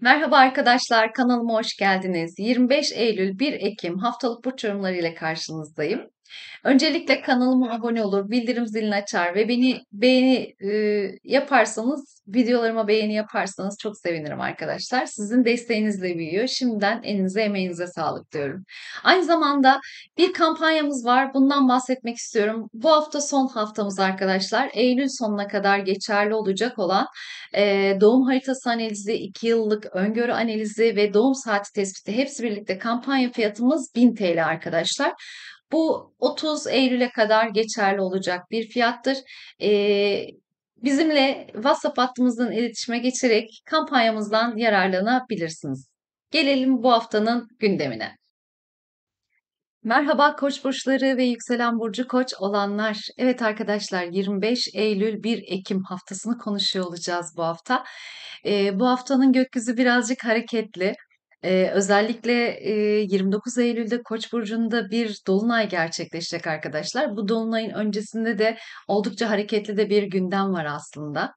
Merhaba arkadaşlar, kanalıma hoş geldiniz. 25 Eylül 1 Ekim haftalık burç yorumları ile karşınızdayım. Öncelikle kanalıma abone olur, bildirim zilini açar ve beni beğeni e, yaparsanız, videolarıma beğeni yaparsanız çok sevinirim arkadaşlar. Sizin desteğinizle büyüyor. Şimdiden elinize emeğinize sağlık diyorum. Aynı zamanda bir kampanyamız var. Bundan bahsetmek istiyorum. Bu hafta son haftamız arkadaşlar. Eylül sonuna kadar geçerli olacak olan e, doğum haritası analizi, 2 yıllık öngörü analizi ve doğum saati tespiti hepsi birlikte kampanya fiyatımız 1000 TL arkadaşlar. Bu 30 Eylül'e kadar geçerli olacak bir fiyattır. E, bizimle WhatsApp hattımızdan iletişime geçerek kampanyamızdan yararlanabilirsiniz. Gelelim bu haftanın gündemine. Merhaba Koç burçları ve yükselen burcu Koç olanlar. Evet arkadaşlar 25 Eylül 1 Ekim haftasını konuşuyor olacağız bu hafta. Ee, bu haftanın gökyüzü birazcık hareketli. Ee, özellikle e, 29 Eylül'de Koç burcunda bir dolunay gerçekleşecek arkadaşlar. Bu dolunayın öncesinde de oldukça hareketli de bir gündem var aslında.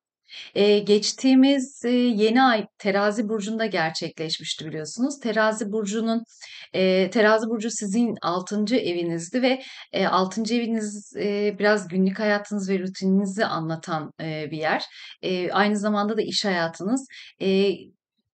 Ee, geçtiğimiz e, yeni ay Terazi burcunda gerçekleşmişti biliyorsunuz. Terazi burcunun e, Terazi burcu sizin 6. evinizdi ve e, 6. eviniz e, biraz günlük hayatınız ve rutininizi anlatan e, bir yer. E, aynı zamanda da iş hayatınız. E,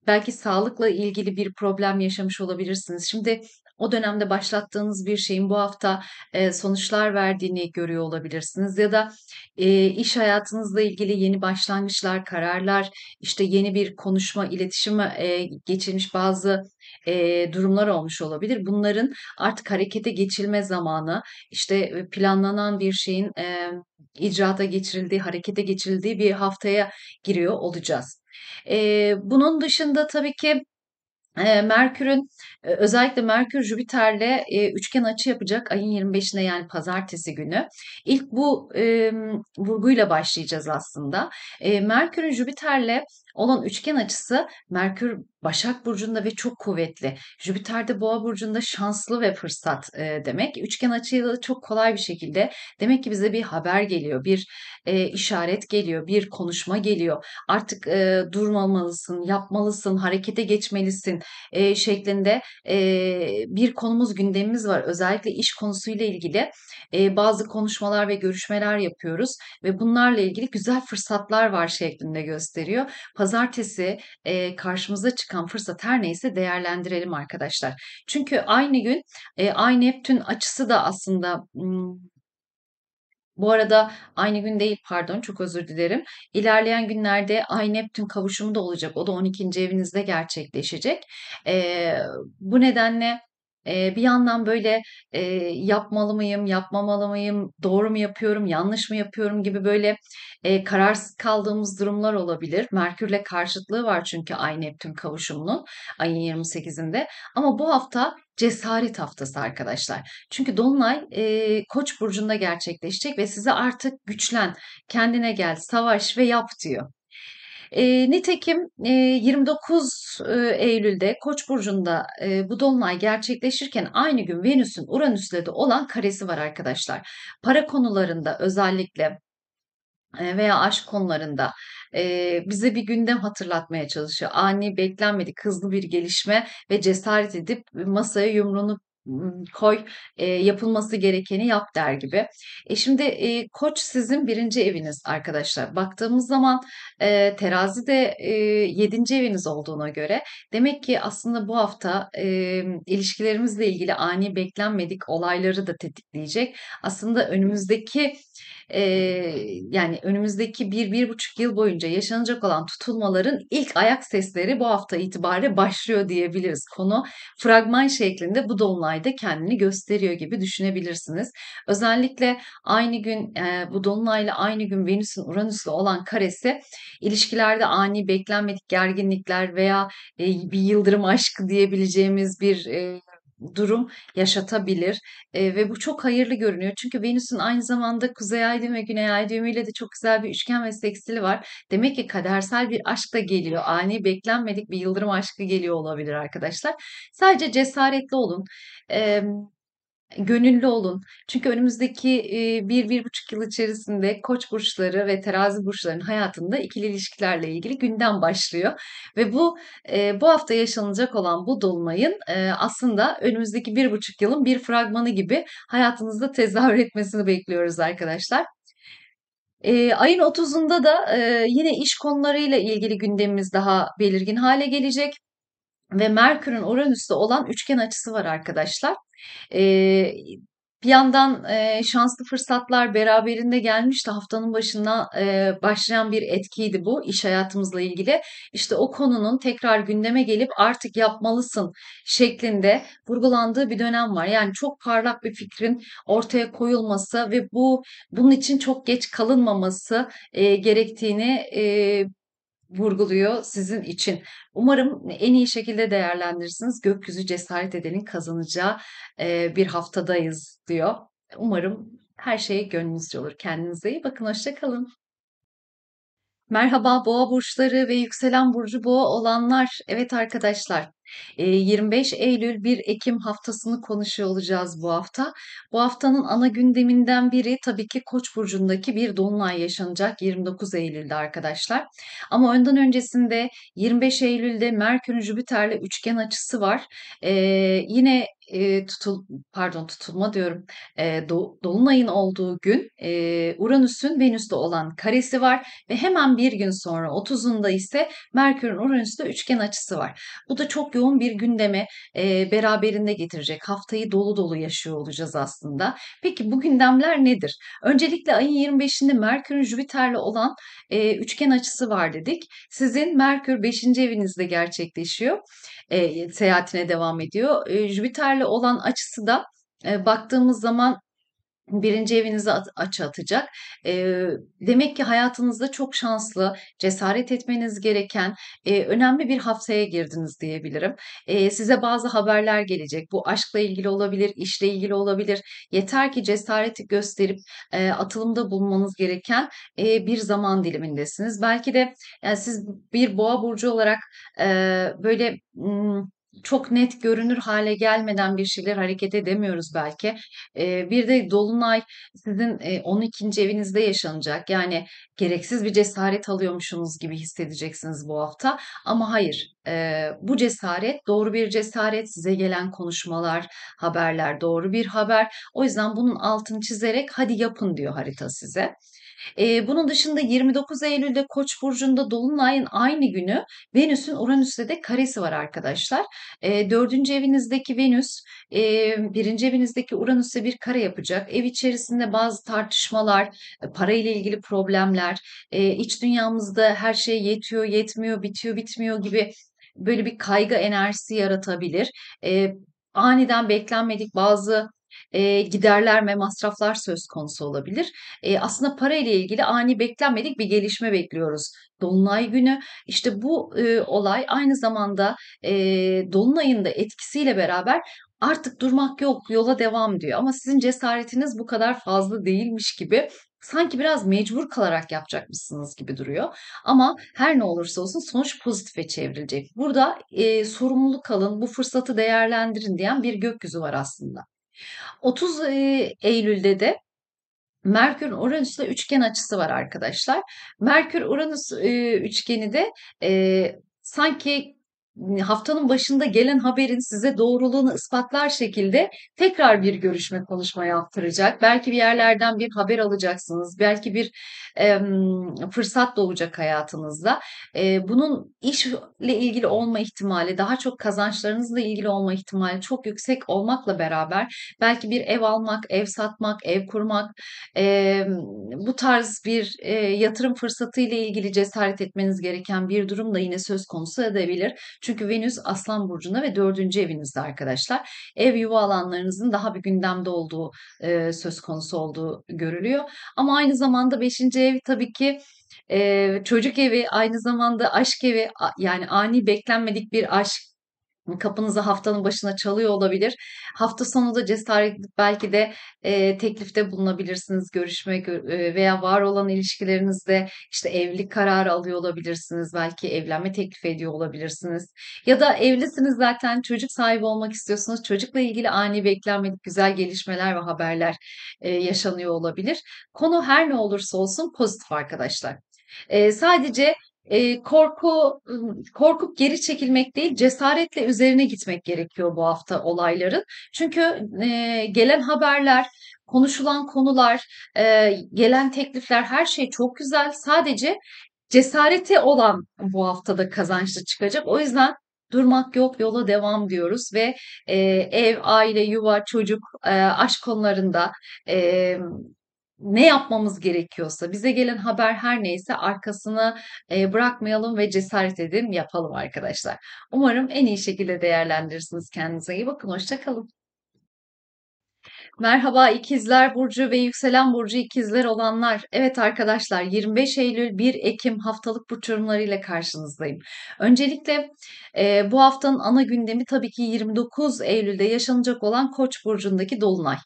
belki sağlıkla ilgili bir problem yaşamış olabilirsiniz. Şimdi o dönemde başlattığınız bir şeyin bu hafta e, sonuçlar verdiğini görüyor olabilirsiniz ya da e, iş hayatınızla ilgili yeni başlangıçlar, kararlar, işte yeni bir konuşma, iletişim e, geçirmiş bazı e, durumlar olmuş olabilir. Bunların artık harekete geçilme zamanı, işte e, planlanan bir şeyin e, icraata geçirildiği, harekete geçirildiği bir haftaya giriyor olacağız. E, bunun dışında tabii ki e, Merkür'ün ee, özellikle Merkür Jüpiter'le e, üçgen açı yapacak ayın 25'ine yani pazartesi günü. İlk bu e, vurguyla başlayacağız aslında. E, Merkür'ün Jüpiter'le olan üçgen açısı Merkür Başak Burcu'nda ve çok kuvvetli. Jüpiterde Boğa Burcu'nda şanslı ve fırsat e, demek. Üçgen açıyla da çok kolay bir şekilde demek ki bize bir haber geliyor, bir e, işaret geliyor, bir konuşma geliyor. Artık e, durmamalısın, yapmalısın, harekete geçmelisin e, şeklinde e, bir konumuz gündemimiz var. Özellikle iş konusuyla ilgili e, bazı konuşmalar ve görüşmeler yapıyoruz ve bunlarla ilgili güzel fırsatlar var şeklinde gösteriyor. Pazartesi e, karşımıza çıkan fırsat her neyse değerlendirelim arkadaşlar. Çünkü aynı gün e, Ay Neptün açısı da aslında... Hmm, bu arada aynı gün değil pardon çok özür dilerim. İlerleyen günlerde Ay Neptün kavuşumu da olacak. O da 12. evinizde gerçekleşecek. E, bu nedenle e, bir yandan böyle e, yapmalı mıyım, yapmamalı mıyım, doğru mu yapıyorum, yanlış mı yapıyorum gibi böyle e, kararsız kaldığımız durumlar olabilir. Merkürle karşıtlığı var çünkü Ay Neptün kavuşumunun ayın 28'inde. Ama bu hafta cesaret haftası arkadaşlar. Çünkü Dolunay e, Koç burcunda gerçekleşecek ve size artık güçlen, kendine gel, savaş ve yap diyor. E, nitekim e, 29 Eylül'de Koç burcunda e, bu dolunay gerçekleşirken aynı gün Venüs'ün Uranüs'le de olan karesi var arkadaşlar. Para konularında özellikle veya aşk konularında e, bize bir gündem hatırlatmaya çalışıyor. Ani beklenmedik hızlı bir gelişme ve cesaret edip masaya yumruğunu koy e, yapılması gerekeni yap der gibi. E şimdi e, koç sizin birinci eviniz arkadaşlar. Baktığımız zaman e, terazi de e, yedinci eviniz olduğuna göre demek ki aslında bu hafta e, ilişkilerimizle ilgili ani beklenmedik olayları da tetikleyecek. Aslında önümüzdeki e, yani önümüzdeki bir, bir buçuk yıl boyunca yaşanacak olan tutulmaların ilk ayak sesleri bu hafta itibariyle başlıyor diyebiliriz. Konu fragman şeklinde bu dolunayda kendini gösteriyor gibi düşünebilirsiniz. Özellikle aynı gün e, bu dolunayla aynı gün Venüs'ün Uranüs'le olan karesi ilişkilerde ani beklenmedik gerginlikler veya e, bir yıldırım aşkı diyebileceğimiz bir e, durum yaşatabilir e, ve bu çok hayırlı görünüyor. Çünkü Venüs'ün aynı zamanda kuzey ay düğümü, güney ay düğümüyle de çok güzel bir üçgen ve seksili var. Demek ki kadersel bir aşk da geliyor. Ani beklenmedik bir yıldırım aşkı geliyor olabilir arkadaşlar. Sadece cesaretli olun. E, gönüllü olun. Çünkü önümüzdeki bir, bir buçuk yıl içerisinde koç burçları ve terazi burçlarının hayatında ikili ilişkilerle ilgili gündem başlıyor. Ve bu bu hafta yaşanacak olan bu dolunayın aslında önümüzdeki bir buçuk yılın bir fragmanı gibi hayatınızda tezahür etmesini bekliyoruz arkadaşlar. E, ayın 30'unda da e, yine iş konularıyla ilgili gündemimiz daha belirgin hale gelecek ve Merkür'ün Uranüs'te olan üçgen açısı var arkadaşlar. Ee, bir yandan e, şanslı fırsatlar beraberinde gelmişti. Haftanın başına e, başlayan bir etkiydi bu iş hayatımızla ilgili. İşte o konunun tekrar gündeme gelip artık yapmalısın şeklinde vurgulandığı bir dönem var. Yani çok parlak bir fikrin ortaya koyulması ve bu bunun için çok geç kalınmaması e, gerektiğini e, vurguluyor sizin için. Umarım en iyi şekilde değerlendirirsiniz. Gökyüzü cesaret edenin kazanacağı bir haftadayız diyor. Umarım her şeye gönlünüzce olur. Kendinize iyi bakın. Hoşçakalın. Merhaba boğa burçları ve yükselen burcu boğa olanlar. Evet arkadaşlar 25 Eylül 1 Ekim haftasını konuşuyor olacağız bu hafta. Bu haftanın ana gündeminden biri tabii ki Koç burcundaki bir dolunay yaşanacak 29 Eylül'de arkadaşlar. Ama önden öncesinde 25 Eylül'de merkür Jüpiter'le üçgen açısı var. Ee, yine e, tutul pardon tutulma diyorum e, do, dolunayın olduğu gün e, Uranüs'ün Venüs'te olan karesi var ve hemen bir gün sonra 30'unda ise Merkür'ün Uranüs'te üçgen açısı var. Bu da çok yoğun bir gündeme e, beraberinde getirecek. Haftayı dolu dolu yaşıyor olacağız aslında. Peki bu gündemler nedir? Öncelikle ayın 25'inde Merkür'ün Jüpiter'le olan e, üçgen açısı var dedik. Sizin Merkür 5. evinizde gerçekleşiyor. E, seyahatine devam ediyor. E, Jüpiter Jüpiter'le olan açısı da e, baktığımız zaman birinci evinizi açı atacak. E, demek ki hayatınızda çok şanslı, cesaret etmeniz gereken e, önemli bir haftaya girdiniz diyebilirim. E, size bazı haberler gelecek. Bu aşkla ilgili olabilir, işle ilgili olabilir. Yeter ki cesareti gösterip e, atılımda bulunmanız gereken e, bir zaman dilimindesiniz. Belki de yani siz bir boğa burcu olarak e, böyle... M- çok net görünür hale gelmeden bir şeyler hareket edemiyoruz belki. E, bir de Dolunay sizin e, 12. evinizde yaşanacak. Yani gereksiz bir cesaret alıyormuşsunuz gibi hissedeceksiniz bu hafta. Ama hayır e, bu cesaret doğru bir cesaret size gelen konuşmalar, haberler doğru bir haber. O yüzden bunun altını çizerek hadi yapın diyor harita size. E, bunun dışında 29 Eylül'de Koç burcunda dolunayın aynı günü Venüs'ün Uranüs'te de karesi var arkadaşlar. E, 4. evinizdeki Venüs e, 1. evinizdeki Uranüs'e bir kare yapacak. Ev içerisinde bazı tartışmalar, e, para ile ilgili problemler, e, iç dünyamızda her şey yetiyor, yetmiyor, bitiyor, bitmiyor gibi böyle bir kaygı enerjisi yaratabilir. E, aniden beklenmedik bazı e, giderler ve masraflar söz konusu olabilir. E, aslında para ile ilgili ani beklenmedik bir gelişme bekliyoruz. Dolunay günü işte bu e, olay aynı zamanda e, Dolunay'ın da etkisiyle beraber artık durmak yok yola devam diyor ama sizin cesaretiniz bu kadar fazla değilmiş gibi sanki biraz mecbur kalarak yapacakmışsınız gibi duruyor. Ama her ne olursa olsun sonuç pozitife çevrilecek. Burada e, sorumluluk alın, bu fırsatı değerlendirin diyen bir gökyüzü var aslında. 30 Eylül'de de Merkür Uranüs'te üçgen açısı var arkadaşlar. Merkür Uranüs üçgeni de e, sanki haftanın başında gelen haberin size doğruluğunu ispatlar şekilde tekrar bir görüşme konuşma yaptıracak. Belki bir yerlerden bir haber alacaksınız. Belki bir e, fırsat doğacak hayatınızda. E, bunun işle ilgili olma ihtimali, daha çok kazançlarınızla ilgili olma ihtimali çok yüksek olmakla beraber belki bir ev almak, ev satmak, ev kurmak e, bu tarz bir e, yatırım fırsatı ile ilgili cesaret etmeniz gereken bir durum da yine söz konusu edebilir. Çünkü Venüs Aslan Burcu'nda ve dördüncü evinizde arkadaşlar. Ev yuva alanlarınızın daha bir gündemde olduğu e, söz konusu olduğu görülüyor. Ama aynı zamanda beşinci ev tabii ki e, çocuk evi aynı zamanda aşk evi yani ani beklenmedik bir aşk Hani, kapınıza haftanın başına çalıyor olabilir. Hafta sonu da cesaret belki de e, teklifte bulunabilirsiniz görüşmek e, veya var olan ilişkilerinizde işte evlilik kararı alıyor olabilirsiniz. Belki evlenme teklif ediyor olabilirsiniz. Ya da evlisiniz zaten çocuk sahibi olmak istiyorsunuz. Çocukla ilgili ani beklenmedik güzel gelişmeler ve haberler e, yaşanıyor olabilir. Konu her ne olursa olsun pozitif arkadaşlar. E, sadece e, korku korkup geri çekilmek değil cesaretle üzerine gitmek gerekiyor bu hafta olayların. Çünkü e, gelen haberler, konuşulan konular, e, gelen teklifler her şey çok güzel. Sadece cesareti olan bu haftada kazançlı çıkacak. O yüzden durmak yok yola devam diyoruz ve e, ev, aile, yuva, çocuk, e, aşk konularında e, ne yapmamız gerekiyorsa, bize gelen haber her neyse arkasını bırakmayalım ve cesaret edin yapalım arkadaşlar. Umarım en iyi şekilde değerlendirirsiniz kendinize. iyi bakın, hoşçakalın. Merhaba ikizler burcu ve yükselen burcu ikizler olanlar. Evet arkadaşlar 25 Eylül 1 Ekim haftalık burç yorumlarıyla karşınızdayım. Öncelikle e, bu haftanın ana gündemi tabii ki 29 Eylül'de yaşanacak olan Koç burcundaki dolunay.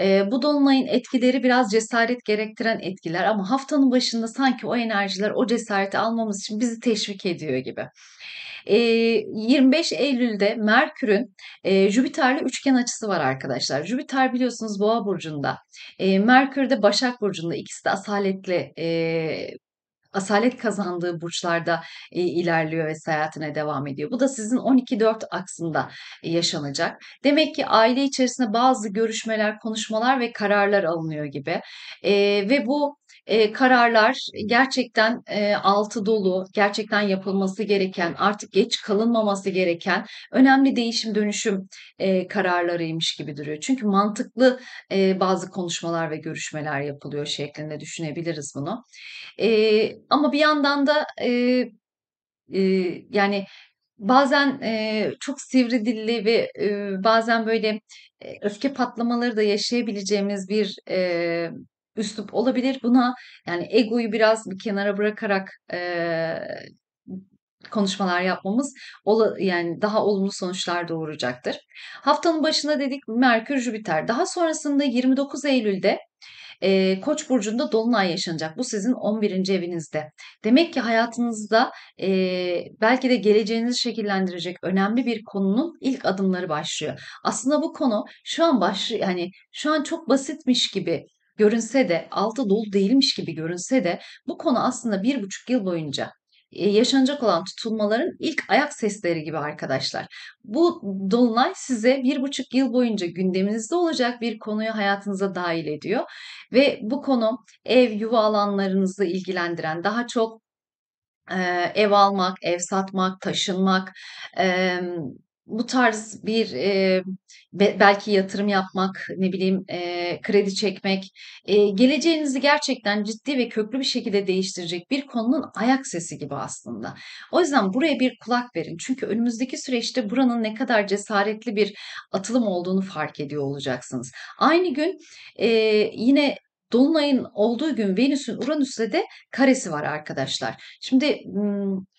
E, bu dolunayın etkileri biraz cesaret gerektiren etkiler ama haftanın başında sanki o enerjiler o cesareti almamız için bizi teşvik ediyor gibi. 25 ee, Eylül'de Merkür'ün e, Jüpiter'le üçgen açısı var arkadaşlar. Jüpiter biliyorsunuz Boğa burcunda. E, Merkür de Başak burcunda. İkisi de asaletli e, asalet kazandığı burçlarda e, ilerliyor ve hayatına devam ediyor. Bu da sizin 12-4 aksında e, yaşanacak. Demek ki aile içerisinde bazı görüşmeler, konuşmalar ve kararlar alınıyor gibi. E, ve bu e, kararlar gerçekten e, altı dolu, gerçekten yapılması gereken, artık geç kalınmaması gereken önemli değişim dönüşüm e, kararlarıymış gibi duruyor. Çünkü mantıklı e, bazı konuşmalar ve görüşmeler yapılıyor şeklinde düşünebiliriz bunu. E, ama bir yandan da e, e, yani bazen e, çok sivri dilli ve e, bazen böyle e, öfke patlamaları da yaşayabileceğimiz bir e, üslup olabilir. Buna yani egoyu biraz bir kenara bırakarak e, konuşmalar yapmamız yani daha olumlu sonuçlar doğuracaktır. Haftanın başında dedik Merkür Jüpiter. Daha sonrasında 29 Eylül'de e, Koç burcunda dolunay yaşanacak. Bu sizin 11. evinizde. Demek ki hayatınızda e, belki de geleceğinizi şekillendirecek önemli bir konunun ilk adımları başlıyor. Aslında bu konu şu an baş yani şu an çok basitmiş gibi görünse de altı dolu değilmiş gibi görünse de bu konu aslında bir buçuk yıl boyunca e, yaşanacak olan tutulmaların ilk ayak sesleri gibi arkadaşlar. Bu dolunay size bir buçuk yıl boyunca gündeminizde olacak bir konuyu hayatınıza dahil ediyor. Ve bu konu ev, yuva alanlarınızı ilgilendiren daha çok e, ev almak, ev satmak, taşınmak, e, bu tarz bir e, belki yatırım yapmak, ne bileyim e, kredi çekmek, e, geleceğinizi gerçekten ciddi ve köklü bir şekilde değiştirecek bir konunun ayak sesi gibi aslında. O yüzden buraya bir kulak verin. Çünkü önümüzdeki süreçte buranın ne kadar cesaretli bir atılım olduğunu fark ediyor olacaksınız. Aynı gün e, yine Dolunay'ın olduğu gün Venüs'ün Uranüs'le de karesi var arkadaşlar. Şimdi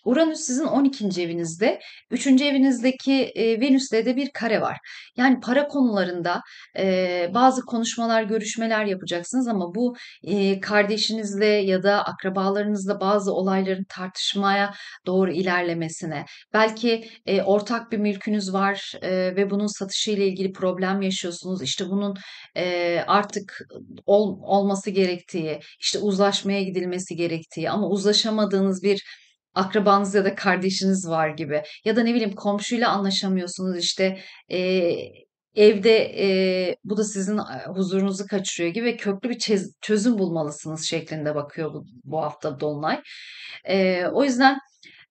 Uranüs sizin 12. evinizde, 3. evinizdeki e, Venüs'le de bir kare var. Yani para konularında e, bazı konuşmalar, görüşmeler yapacaksınız ama bu e, kardeşinizle ya da akrabalarınızla bazı olayların tartışmaya doğru ilerlemesine, belki ortak bir mülkünüz var ve bunun satışıyla ilgili problem yaşıyorsunuz. İşte bunun artık ol, olmaması olması gerektiği, işte uzlaşmaya gidilmesi gerektiği ama uzlaşamadığınız bir akrabanız ya da kardeşiniz var gibi ya da ne bileyim komşuyla anlaşamıyorsunuz işte e, evde e, bu da sizin huzurunuzu kaçırıyor gibi köklü bir çözüm bulmalısınız şeklinde bakıyor bu, bu hafta Dolunay. E, o yüzden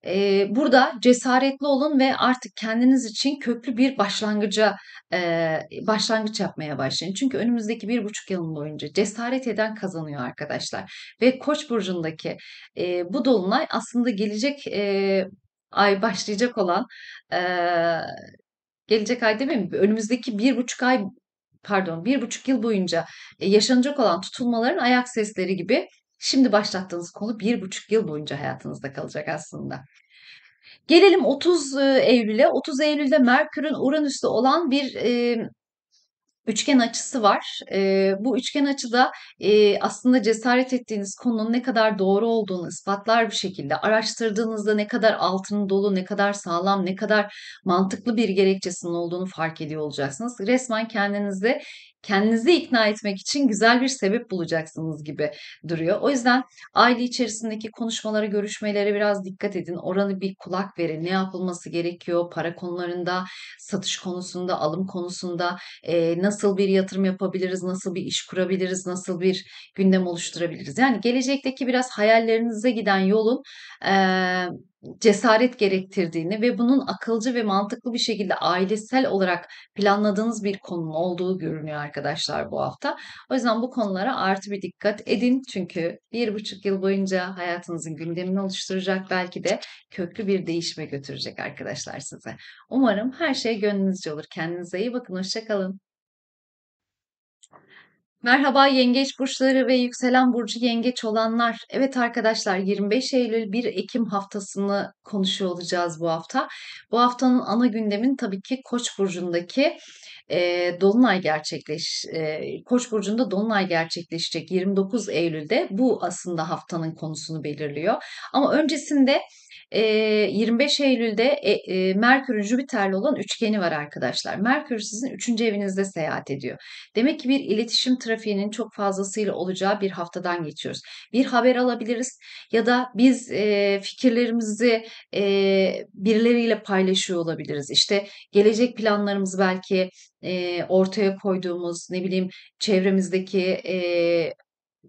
e, burada cesaretli olun ve artık kendiniz için köklü bir başlangıca e, başlangıç yapmaya başlayın. Çünkü önümüzdeki bir buçuk yılın boyunca cesaret eden kazanıyor arkadaşlar. Ve Koç burcundaki e, bu dolunay aslında gelecek e, ay başlayacak olan e, gelecek ay demeyeyim önümüzdeki bir buçuk ay pardon bir buçuk yıl boyunca yaşanacak olan tutulmaların ayak sesleri gibi Şimdi başlattığınız konu bir buçuk yıl boyunca hayatınızda kalacak aslında. Gelelim 30 e, Eylül'e. 30 Eylül'de Merkür'ün Uranüs'te olan bir e, üçgen açısı var. E, bu üçgen açıda e, aslında cesaret ettiğiniz konunun ne kadar doğru olduğunu ispatlar bir şekilde. Araştırdığınızda ne kadar altın dolu, ne kadar sağlam, ne kadar mantıklı bir gerekçesinin olduğunu fark ediyor olacaksınız. Resmen kendinizde kendinizi ikna etmek için güzel bir sebep bulacaksınız gibi duruyor. O yüzden aile içerisindeki konuşmalara, görüşmelere biraz dikkat edin. Oranı bir kulak verin. Ne yapılması gerekiyor? Para konularında, satış konusunda, alım konusunda e, nasıl bir yatırım yapabiliriz? Nasıl bir iş kurabiliriz? Nasıl bir gündem oluşturabiliriz? Yani gelecekteki biraz hayallerinize giden yolun e, cesaret gerektirdiğini ve bunun akılcı ve mantıklı bir şekilde ailesel olarak planladığınız bir konunun olduğu görünüyor arkadaşlar bu hafta. O yüzden bu konulara artı bir dikkat edin çünkü bir buçuk yıl boyunca hayatınızın gündemini oluşturacak belki de köklü bir değişime götürecek arkadaşlar size. Umarım her şey gönlünüzce olur. Kendinize iyi bakın. Hoşçakalın. Merhaba yengeç burçları ve yükselen burcu yengeç olanlar. Evet arkadaşlar 25 Eylül 1 Ekim haftasını konuşuyor olacağız bu hafta. Bu haftanın ana gündemin tabii ki Koç burcundaki e, Dolunay gerçekleş e, Koç burcunda Dolunay gerçekleşecek 29 Eylül'de. Bu aslında haftanın konusunu belirliyor. Ama öncesinde 25 Eylül'de e, e, Merkür Jüpiter'le olan üçgeni var arkadaşlar. Merkür sizin üçüncü evinizde seyahat ediyor. Demek ki bir iletişim trafiğinin çok fazlasıyla olacağı bir haftadan geçiyoruz. Bir haber alabiliriz ya da biz e, fikirlerimizi birileriyle paylaşıyor olabiliriz. İşte gelecek planlarımız belki ortaya koyduğumuz ne bileyim çevremizdeki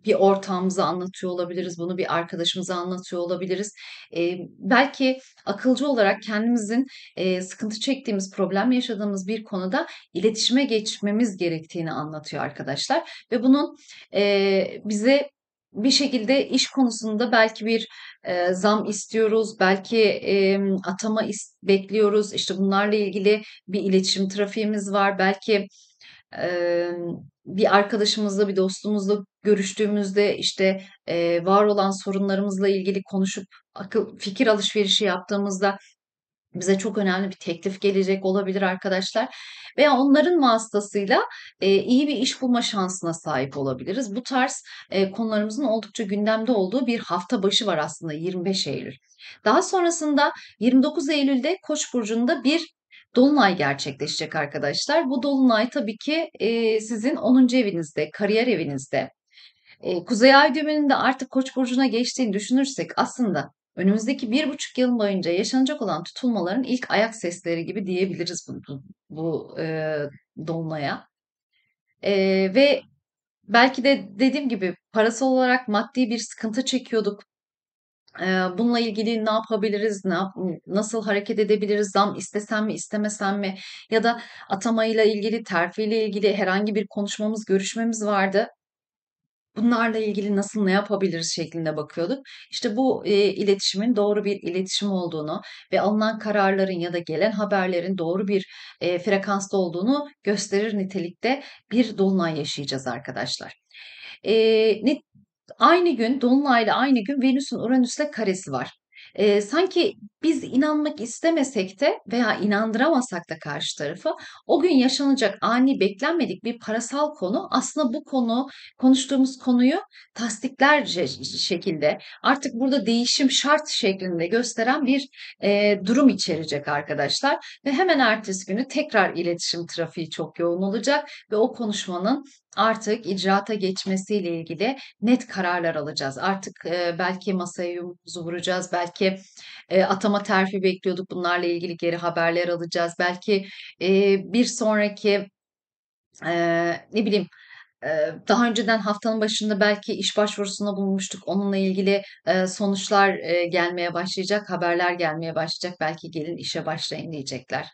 bir ortağımıza anlatıyor olabiliriz, bunu bir arkadaşımıza anlatıyor olabiliriz. E, belki akılcı olarak kendimizin e, sıkıntı çektiğimiz, problem yaşadığımız bir konuda iletişime geçmemiz gerektiğini anlatıyor arkadaşlar. Ve bunun e, bize bir şekilde iş konusunda belki bir e, zam istiyoruz, belki e, atama is- bekliyoruz. İşte bunlarla ilgili bir iletişim trafiğimiz var. Belki e, bir arkadaşımızla bir dostumuzla görüştüğümüzde işte e, var olan sorunlarımızla ilgili konuşup akıl fikir alışverişi yaptığımızda bize çok önemli bir teklif gelecek olabilir arkadaşlar veya onların vasıtasıyla e, iyi bir iş bulma şansına sahip olabiliriz. Bu tarz e, konularımızın oldukça gündemde olduğu bir hafta başı var aslında 25 Eylül. Daha sonrasında 29 Eylül'de Koç burcunda bir Dolunay gerçekleşecek arkadaşlar. Bu dolunay tabii ki e, sizin 10. evinizde, kariyer evinizde. E, Kuzey Ay düğümünün de artık Koç burcuna geçtiğini düşünürsek aslında önümüzdeki bir buçuk yıl boyunca yaşanacak olan tutulmaların ilk ayak sesleri gibi diyebiliriz bu, bu e, dolunaya. E, ve belki de dediğim gibi parasal olarak maddi bir sıkıntı çekiyorduk. Bununla ilgili ne yapabiliriz, ne yap, nasıl hareket edebiliriz, zam istesem mi istemesem mi ya da atamayla ilgili, terfiyle ilgili herhangi bir konuşmamız, görüşmemiz vardı bunlarla ilgili nasıl ne yapabiliriz şeklinde bakıyorduk. İşte bu e, iletişimin doğru bir iletişim olduğunu ve alınan kararların ya da gelen haberlerin doğru bir e, frekansta olduğunu gösterir nitelikte bir dolunay yaşayacağız arkadaşlar. E, ne, Aynı gün Dolunay'la aynı gün Venüs'ün Uranüs'le karesi var. E, sanki biz inanmak istemesek de veya inandıramasak da karşı tarafı o gün yaşanacak ani beklenmedik bir parasal konu aslında bu konu konuştuğumuz konuyu tasdikler şekilde artık burada değişim şart şeklinde gösteren bir e, durum içerecek arkadaşlar ve hemen ertesi günü tekrar iletişim trafiği çok yoğun olacak ve o konuşmanın artık icraata geçmesiyle ilgili net kararlar alacağız. Artık e, belki masaya yumruğumuzu vuracağız, belki e, atama terfi bekliyorduk bunlarla ilgili geri haberler alacağız. Belki e, bir sonraki e, ne bileyim daha önceden haftanın başında belki iş başvurusunda bulunmuştuk. Onunla ilgili sonuçlar gelmeye başlayacak, haberler gelmeye başlayacak. Belki gelin işe başlayın diyecekler.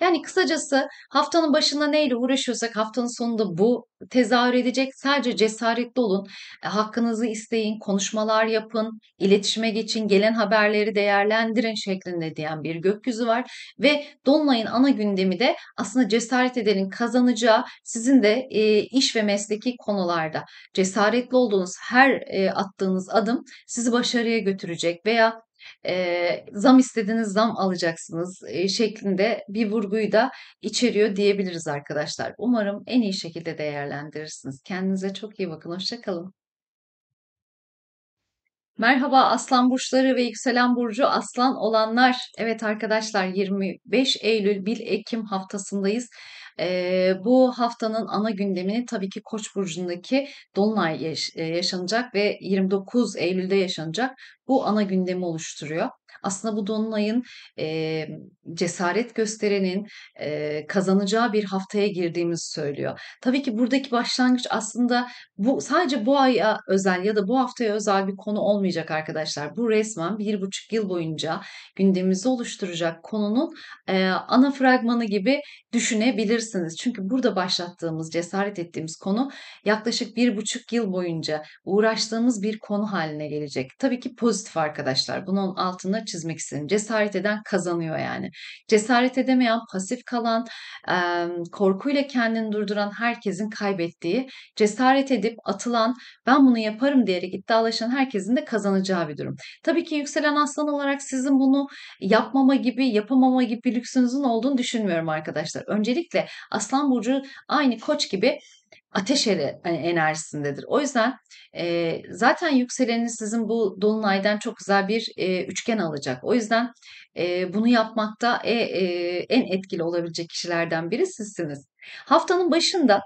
Yani kısacası haftanın başında neyle uğraşıyorsak haftanın sonunda bu tezahür edecek. Sadece cesaretli olun, e, hakkınızı isteyin, konuşmalar yapın, iletişime geçin, gelen haberleri değerlendirin şeklinde diyen bir gökyüzü var. Ve Dolunay'ın ana gündemi de aslında cesaret edenin kazanacağı sizin de e, iş ve mesleki konularda cesaretli olduğunuz her e, attığınız adım sizi başarıya götürecek veya e, zam istediğiniz zam alacaksınız e, şeklinde bir vurguyu da içeriyor diyebiliriz arkadaşlar. Umarım en iyi şekilde değerlendirirsiniz. Kendinize çok iyi bakın. Hoşçakalın. Merhaba Aslan burçları ve yükselen burcu Aslan olanlar. Evet arkadaşlar 25 Eylül 1 Ekim haftasındayız. E, bu haftanın ana gündemini tabii ki Koç burcundaki dolunay yaş- yaşanacak ve 29 Eylül'de yaşanacak bu ana gündemi oluşturuyor. Aslında bu Dolunay'ın e, cesaret gösterenin e, kazanacağı bir haftaya girdiğimiz söylüyor. Tabii ki buradaki başlangıç aslında bu sadece bu aya özel ya da bu haftaya özel bir konu olmayacak arkadaşlar. Bu resmen bir buçuk yıl boyunca gündemimizi oluşturacak konunun e, ana fragmanı gibi düşünebilirsiniz. Çünkü burada başlattığımız, cesaret ettiğimiz konu yaklaşık bir buçuk yıl boyunca uğraştığımız bir konu haline gelecek. Tabii ki pozitif arkadaşlar. Bunun altında çizmek istedim. Cesaret eden kazanıyor yani. Cesaret edemeyen, pasif kalan, korkuyla kendini durduran herkesin kaybettiği, cesaret edip atılan, ben bunu yaparım diyerek iddialaşan herkesin de kazanacağı bir durum. Tabii ki yükselen aslan olarak sizin bunu yapmama gibi, yapamama gibi bir lüksünüzün olduğunu düşünmüyorum arkadaşlar. Öncelikle aslan burcu aynı koç gibi ateş e, enerjisindedir. O yüzden e, zaten yükseleniniz sizin bu dolunaydan çok güzel bir e, üçgen alacak. O yüzden e, bunu yapmakta e, e, en etkili olabilecek kişilerden biri sizsiniz. Haftanın başında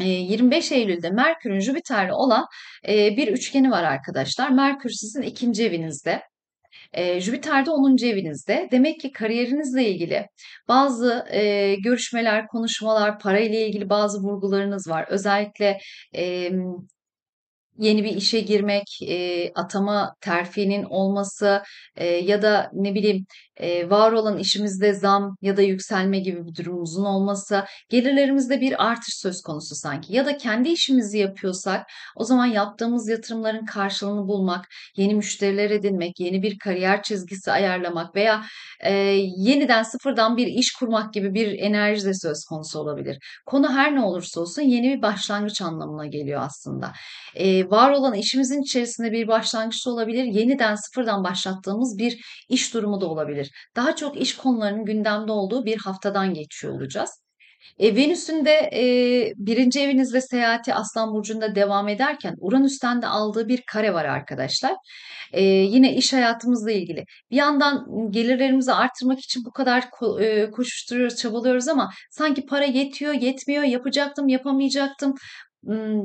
25 e, Eylül'de Merkür'ün Jüpiter'le olan e, bir üçgeni var arkadaşlar. Merkür sizin ikinci evinizde. E, Jüpiter de 10. evinizde. Demek ki kariyerinizle ilgili bazı e, görüşmeler, konuşmalar, parayla ilgili bazı vurgularınız var. Özellikle e, yeni bir işe girmek, e, atama terfinin olması e, ya da ne bileyim e, var olan işimizde zam ya da yükselme gibi bir durumumuzun olması, gelirlerimizde bir artış söz konusu sanki ya da kendi işimizi yapıyorsak o zaman yaptığımız yatırımların karşılığını bulmak, yeni müşteriler edinmek, yeni bir kariyer çizgisi ayarlamak veya e, yeniden sıfırdan bir iş kurmak gibi bir enerji de söz konusu olabilir. Konu her ne olursa olsun yeni bir başlangıç anlamına geliyor aslında. E, var olan işimizin içerisinde bir başlangıçta olabilir, yeniden sıfırdan başlattığımız bir iş durumu da olabilir. Daha çok iş konularının gündemde olduğu bir haftadan geçiyor olacağız. E, Venüs'ün de e, birinci evinizle seyahati Aslan Burcu'nda devam ederken Uranüs'ten de aldığı bir kare var arkadaşlar. E, yine iş hayatımızla ilgili. Bir yandan gelirlerimizi artırmak için bu kadar ko- e, koşuşturuyoruz, çabalıyoruz ama sanki para yetiyor, yetmiyor, yapacaktım, yapamayacaktım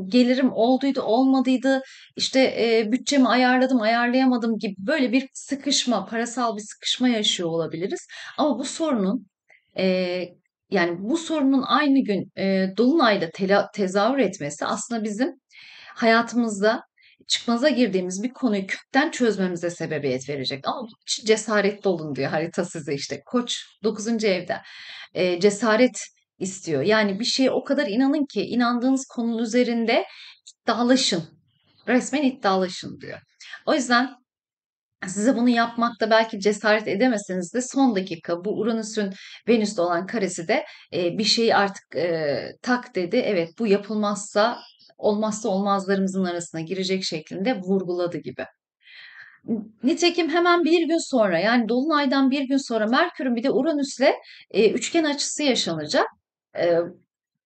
gelirim olduydu olmadıydı işte e, bütçemi ayarladım ayarlayamadım gibi böyle bir sıkışma parasal bir sıkışma yaşıyor olabiliriz ama bu sorunun e, yani bu sorunun aynı gün e, dolunayla tela, tezahür etmesi aslında bizim hayatımızda çıkmaza girdiğimiz bir konuyu kökten çözmemize sebebiyet verecek. Ama cesaretli olun diyor harita size işte. Koç 9. evde e, cesaret istiyor. Yani bir şeye o kadar inanın ki inandığınız konunun üzerinde iddialaşın. Resmen iddialaşın diyor. O yüzden size bunu yapmakta belki cesaret edemeseniz de son dakika bu Uranüs'ün Venüs'te olan karesi de e, bir şeyi artık e, tak dedi. Evet bu yapılmazsa olmazsa olmazlarımızın arasına girecek şeklinde vurguladı gibi. Nitekim hemen bir gün sonra yani Dolunay'dan bir gün sonra Merkür'ün bir de Uranüs'le e, üçgen açısı yaşanacak.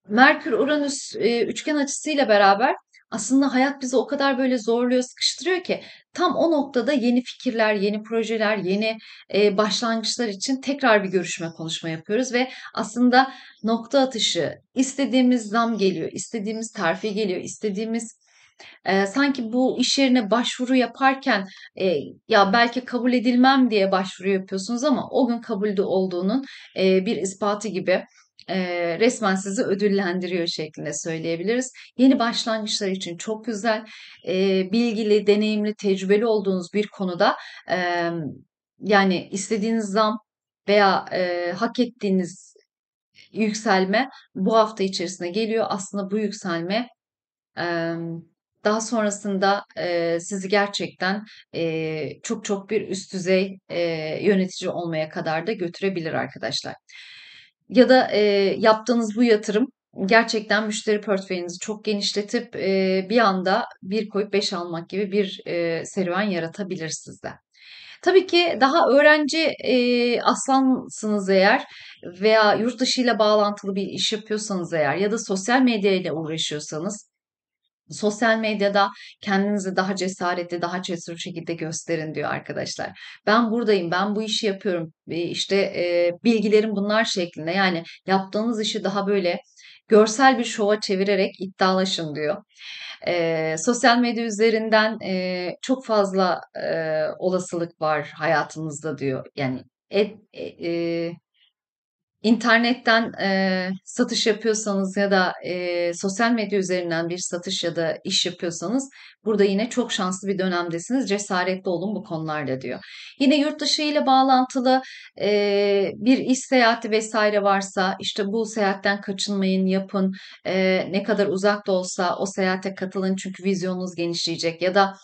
Merkür Uranüs üçgen açısıyla beraber aslında hayat bizi o kadar böyle zorluyor, sıkıştırıyor ki tam o noktada yeni fikirler, yeni projeler, yeni e, başlangıçlar için tekrar bir görüşme konuşma yapıyoruz ve aslında nokta atışı istediğimiz zam geliyor, istediğimiz terfi geliyor, istediğimiz e, sanki bu iş yerine başvuru yaparken e, ya belki kabul edilmem diye başvuru yapıyorsunuz ama o gün kabulde olduğunun e, bir ispatı gibi e, resmen sizi ödüllendiriyor şeklinde söyleyebiliriz. Yeni başlangıçlar için çok güzel e, bilgili, deneyimli, tecrübeli olduğunuz bir konuda e, yani istediğiniz zam veya e, hak ettiğiniz yükselme bu hafta içerisinde geliyor. Aslında bu yükselme e, daha sonrasında e, sizi gerçekten e, çok çok bir üst düzey e, yönetici olmaya kadar da götürebilir arkadaşlar ya da e, yaptığınız bu yatırım gerçekten müşteri portföyünüzü çok genişletip e, bir anda bir koyup beş almak gibi bir e, serüven yaratabilir sizde. Tabii ki daha öğrenci e, aslansınız eğer veya yurt dışı ile bağlantılı bir iş yapıyorsanız eğer ya da sosyal medya ile uğraşıyorsanız Sosyal medyada kendinizi daha cesaretli, daha cesur şekilde gösterin diyor arkadaşlar. Ben buradayım, ben bu işi yapıyorum. E, işte e, bilgilerim bunlar şeklinde. Yani yaptığınız işi daha böyle görsel bir şova çevirerek iddialaşın diyor. E, sosyal medya üzerinden e, çok fazla e, olasılık var hayatınızda diyor. Yani et, e, e internetten e, satış yapıyorsanız ya da e, sosyal medya üzerinden bir satış ya da iş yapıyorsanız burada yine çok şanslı bir dönemdesiniz. Cesaretli olun bu konularda diyor. Yine yurt dışı ile bağlantılı e, bir iş seyahati vesaire varsa işte bu seyahatten kaçınmayın yapın. E, ne kadar uzak da olsa o seyahate katılın çünkü vizyonunuz genişleyecek ya da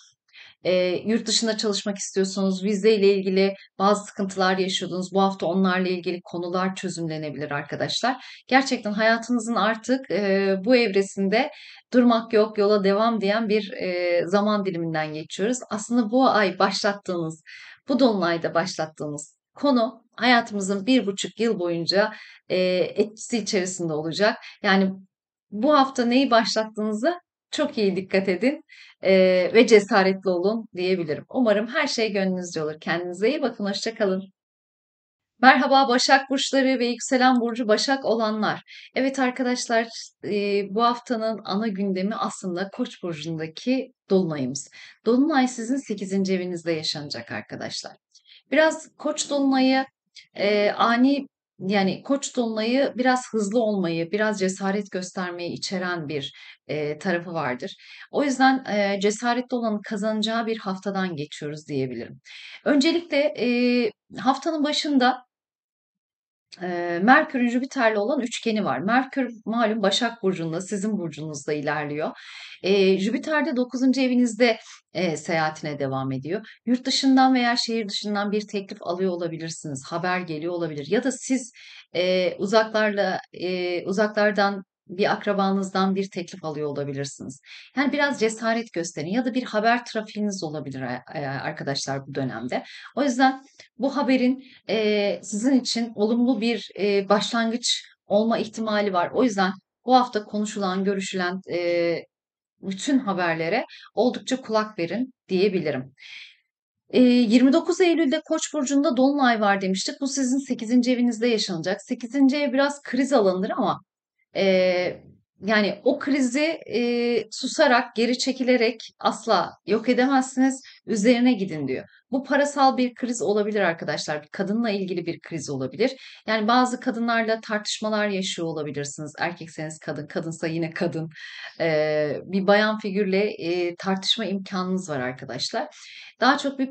e, yurt dışında çalışmak istiyorsunuz, vize ile ilgili bazı sıkıntılar yaşıyordunuz. Bu hafta onlarla ilgili konular çözümlenebilir arkadaşlar. Gerçekten hayatınızın artık e, bu evresinde durmak yok, yola devam diyen bir e, zaman diliminden geçiyoruz. Aslında bu ay başlattığınız, bu dolunayda başlattığınız konu hayatımızın bir buçuk yıl boyunca e, etkisi içerisinde olacak. Yani bu hafta neyi başlattığınızı çok iyi dikkat edin e, ve cesaretli olun diyebilirim. Umarım her şey gönlünüzce olur. Kendinize iyi bakın, hoşçakalın. Merhaba Başak Burçları ve Yükselen Burcu Başak olanlar. Evet arkadaşlar bu haftanın ana gündemi aslında Koç Burcu'ndaki Dolunay'ımız. Dolunay sizin 8. evinizde yaşanacak arkadaşlar. Biraz Koç Dolunay'ı ani yani Koç Dolunay'ı biraz hızlı olmayı, biraz cesaret göstermeyi içeren bir e, tarafı vardır. O yüzden e, cesaretli olanın kazanacağı bir haftadan geçiyoruz diyebilirim. Öncelikle e, haftanın başında e, Merkür Jüpiter'le olan üçgeni var. Merkür malum Başak Burcu'nda sizin burcunuzda ilerliyor. E, Jüpiter de 9. evinizde e, seyahatine devam ediyor. Yurt dışından veya şehir dışından bir teklif alıyor olabilirsiniz. Haber geliyor olabilir. Ya da siz e, uzaklarla e, uzaklardan bir akrabanızdan bir teklif alıyor olabilirsiniz. Yani biraz cesaret gösterin ya da bir haber trafiğiniz olabilir e, arkadaşlar bu dönemde. O yüzden bu haberin e, sizin için olumlu bir e, başlangıç olma ihtimali var. O yüzden bu hafta konuşulan, görüşülen bütün haberlere oldukça kulak verin diyebilirim. 29 Eylül'de Koç burcunda dolunay var demiştik. Bu sizin 8. evinizde yaşanacak. 8. ev biraz kriz alındır ama e, yani o krizi e, susarak, geri çekilerek asla yok edemezsiniz. Üzerine gidin diyor. Bu parasal bir kriz olabilir arkadaşlar. kadınla ilgili bir kriz olabilir. Yani bazı kadınlarla tartışmalar yaşıyor olabilirsiniz. Erkekseniz kadın, kadınsa yine kadın. Ee, bir bayan figürle e, tartışma imkanınız var arkadaşlar. Daha çok bir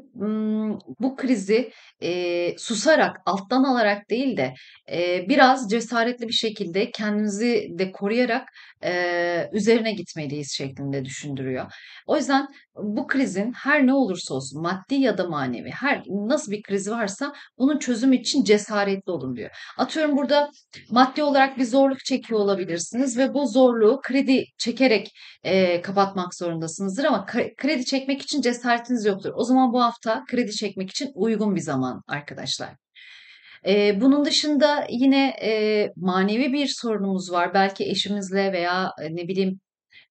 bu krizi e, susarak, alttan alarak değil de e, biraz cesaretli bir şekilde kendinizi de koruyarak e, üzerine gitmeliyiz şeklinde düşündürüyor. O yüzden bu krizin her ne olursa olsun maddi ya da manevi. Her nasıl bir kriz varsa bunun çözümü için cesaretli olun diyor. Atıyorum burada maddi olarak bir zorluk çekiyor olabilirsiniz ve bu zorluğu kredi çekerek e, kapatmak zorundasınızdır ama kredi çekmek için cesaretiniz yoktur. O zaman bu hafta kredi çekmek için uygun bir zaman arkadaşlar. Ee, bunun dışında yine e, manevi bir sorunumuz var. Belki eşimizle veya e, ne bileyim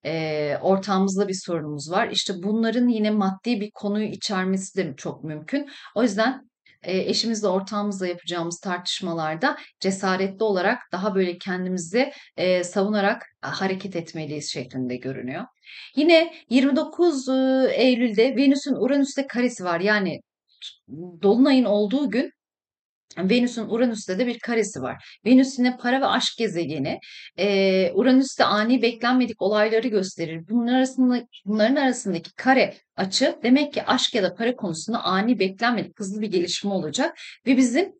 e, ortamımızda bir sorunumuz var. İşte bunların yine maddi bir konuyu içermesi de çok mümkün. O yüzden e, eşimizle ortağımızla yapacağımız tartışmalarda cesaretli olarak daha böyle kendimizi e, savunarak hareket etmeliyiz şeklinde görünüyor. Yine 29 Eylül'de Venüs'ün Uranüs'te karesi var. Yani dolunayın olduğu gün Venüs'ün Uranüs'te de bir karesi var. Venüs yine para ve aşk gezegeni. Ee, Uranüs'te ani beklenmedik olayları gösterir. Bunlar arasında, bunların arasındaki kare açı demek ki aşk ya da para konusunda ani beklenmedik hızlı bir gelişme olacak. Ve bizim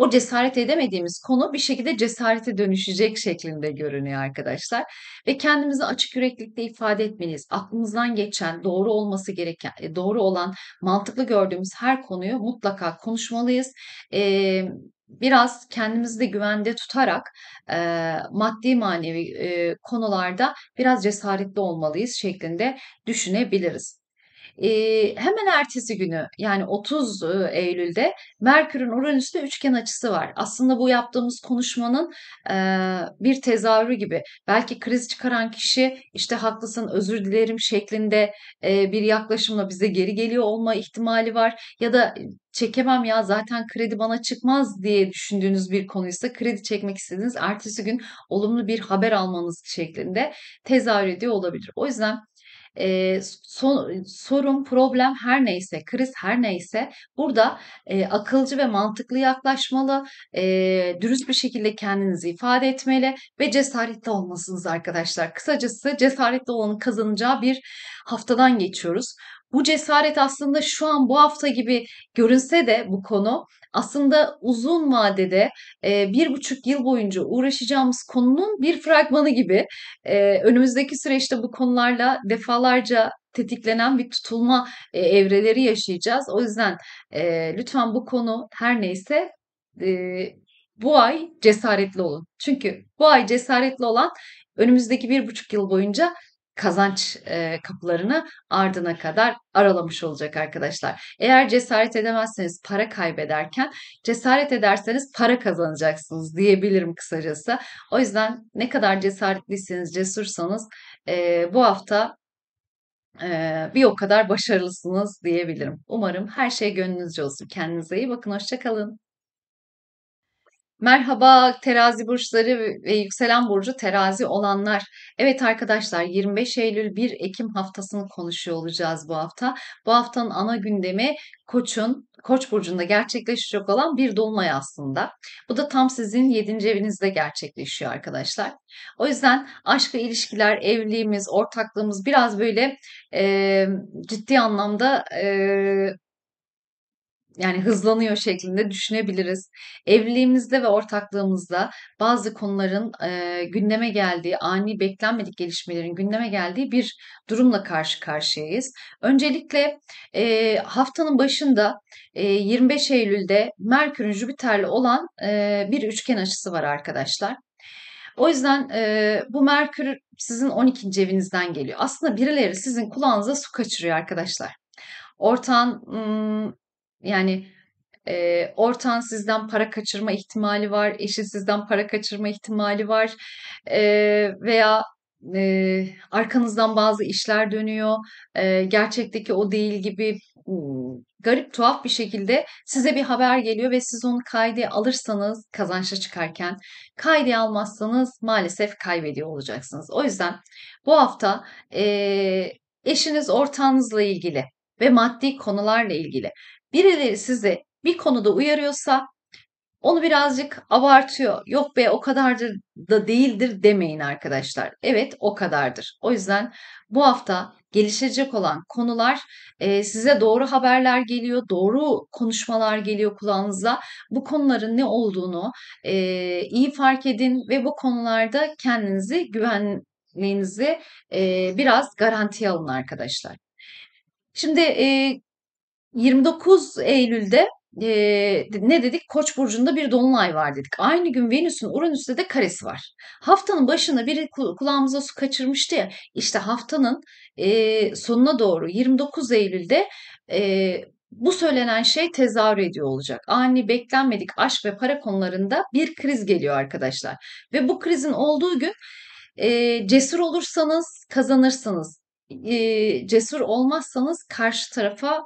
o cesaret edemediğimiz konu bir şekilde cesarete dönüşecek şeklinde görünüyor arkadaşlar. Ve kendimizi açık yüreklilikle ifade etmeliyiz. Aklımızdan geçen, doğru olması gereken, e, doğru olan, mantıklı gördüğümüz her konuyu mutlaka konuşmalıyız. Ee, biraz kendimizi de güvende tutarak e, maddi manevi e, konularda biraz cesaretli olmalıyız şeklinde düşünebiliriz e, hemen ertesi günü yani 30 Eylül'de Merkür'ün Uranüs'te üçgen açısı var. Aslında bu yaptığımız konuşmanın e, bir tezahürü gibi. Belki kriz çıkaran kişi işte haklısın özür dilerim şeklinde e, bir yaklaşımla bize geri geliyor olma ihtimali var. Ya da çekemem ya zaten kredi bana çıkmaz diye düşündüğünüz bir konuysa kredi çekmek istediğiniz ertesi gün olumlu bir haber almanız şeklinde tezahür ediyor olabilir. O yüzden e, son, sorun, problem her neyse, kriz her neyse burada e, akılcı ve mantıklı yaklaşmalı, e, dürüst bir şekilde kendinizi ifade etmeli ve cesaretli olmalısınız arkadaşlar. Kısacası cesaretli olanın kazanacağı bir haftadan geçiyoruz bu cesaret aslında şu an bu hafta gibi görünse de bu konu aslında uzun vadede e, bir buçuk yıl boyunca uğraşacağımız konunun bir fragmanı gibi e, önümüzdeki süreçte bu konularla defalarca tetiklenen bir tutulma e, evreleri yaşayacağız. O yüzden e, lütfen bu konu her neyse e, bu ay cesaretli olun. Çünkü bu ay cesaretli olan önümüzdeki bir buçuk yıl boyunca kazanç e, kapılarını ardına kadar aralamış olacak arkadaşlar. Eğer cesaret edemezseniz para kaybederken cesaret ederseniz para kazanacaksınız diyebilirim kısacası. O yüzden ne kadar cesaretliyseniz, cesursanız e, bu hafta e, bir o kadar başarılısınız diyebilirim. Umarım her şey gönlünüzce olsun. Kendinize iyi bakın. Hoşçakalın. Merhaba terazi burçları ve yükselen burcu terazi olanlar. Evet arkadaşlar 25 Eylül 1 Ekim haftasını konuşuyor olacağız bu hafta. Bu haftanın ana gündemi Koç'un Koç burcunda gerçekleşecek olan bir dolunay aslında. Bu da tam sizin 7. evinizde gerçekleşiyor arkadaşlar. O yüzden aşk ve ilişkiler, evliliğimiz, ortaklığımız biraz böyle e, ciddi anlamda e, yani hızlanıyor şeklinde düşünebiliriz. Evliliğimizde ve ortaklığımızda bazı konuların e, gündeme geldiği, ani beklenmedik gelişmelerin gündeme geldiği bir durumla karşı karşıyayız. Öncelikle e, haftanın başında e, 25 Eylül'de Merkür'ün Jüpiter'le olan e, bir üçgen açısı var arkadaşlar. O yüzden e, bu Merkür sizin 12. evinizden geliyor. Aslında birileri sizin kulağınıza su kaçırıyor arkadaşlar. Ortağın yani e, ortağın sizden para kaçırma ihtimali var, eşi sizden para kaçırma ihtimali var e, veya e, arkanızdan bazı işler dönüyor, e, gerçekteki o değil gibi garip tuhaf bir şekilde size bir haber geliyor ve siz onu kaydı alırsanız kazançla çıkarken kaydı almazsanız maalesef kaybediyor olacaksınız. O yüzden bu hafta e, eşiniz ortağınızla ilgili ve maddi konularla ilgili birileri sizi bir konuda uyarıyorsa onu birazcık abartıyor. Yok be o kadardır da değildir demeyin arkadaşlar. Evet o kadardır. O yüzden bu hafta gelişecek olan konular e, size doğru haberler geliyor, doğru konuşmalar geliyor kulağınıza. Bu konuların ne olduğunu e, iyi fark edin ve bu konularda kendinizi güvenliğinizi e, biraz garantiye alın arkadaşlar. Şimdi e, 29 Eylül'de e, ne dedik? Koç burcunda bir dolunay var dedik. Aynı gün Venüs'ün Uranüs'te de karesi var. Haftanın başına biri kulağımıza su kaçırmıştı ya. İşte haftanın e, sonuna doğru 29 Eylül'de e, bu söylenen şey tezahür ediyor olacak. Ani beklenmedik aşk ve para konularında bir kriz geliyor arkadaşlar. Ve bu krizin olduğu gün e, cesur olursanız kazanırsınız. E, cesur olmazsanız karşı tarafa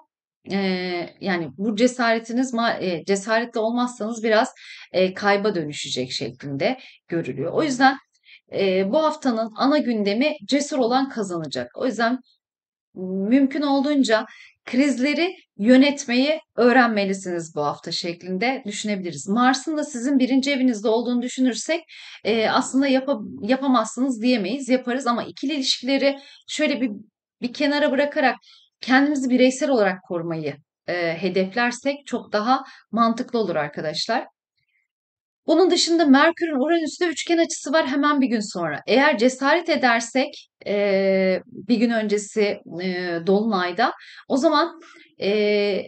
e, yani bu cesaretiniz e, cesaretli olmazsanız biraz e, kayba dönüşecek şeklinde görülüyor. O yüzden e, bu haftanın ana gündemi cesur olan kazanacak. O yüzden mümkün olduğunca krizleri yönetmeyi öğrenmelisiniz bu hafta şeklinde düşünebiliriz. Mars'ın da sizin birinci evinizde olduğunu düşünürsek e, aslında yap yapamazsınız diyemeyiz yaparız ama ikili ilişkileri şöyle bir bir kenara bırakarak kendimizi bireysel olarak korumayı e, hedeflersek çok daha mantıklı olur arkadaşlar. Bunun dışında Merkür'ün Uranüs'te üçgen açısı var hemen bir gün sonra. Eğer cesaret edersek e, bir gün öncesi e, Dolunay'da o zaman e,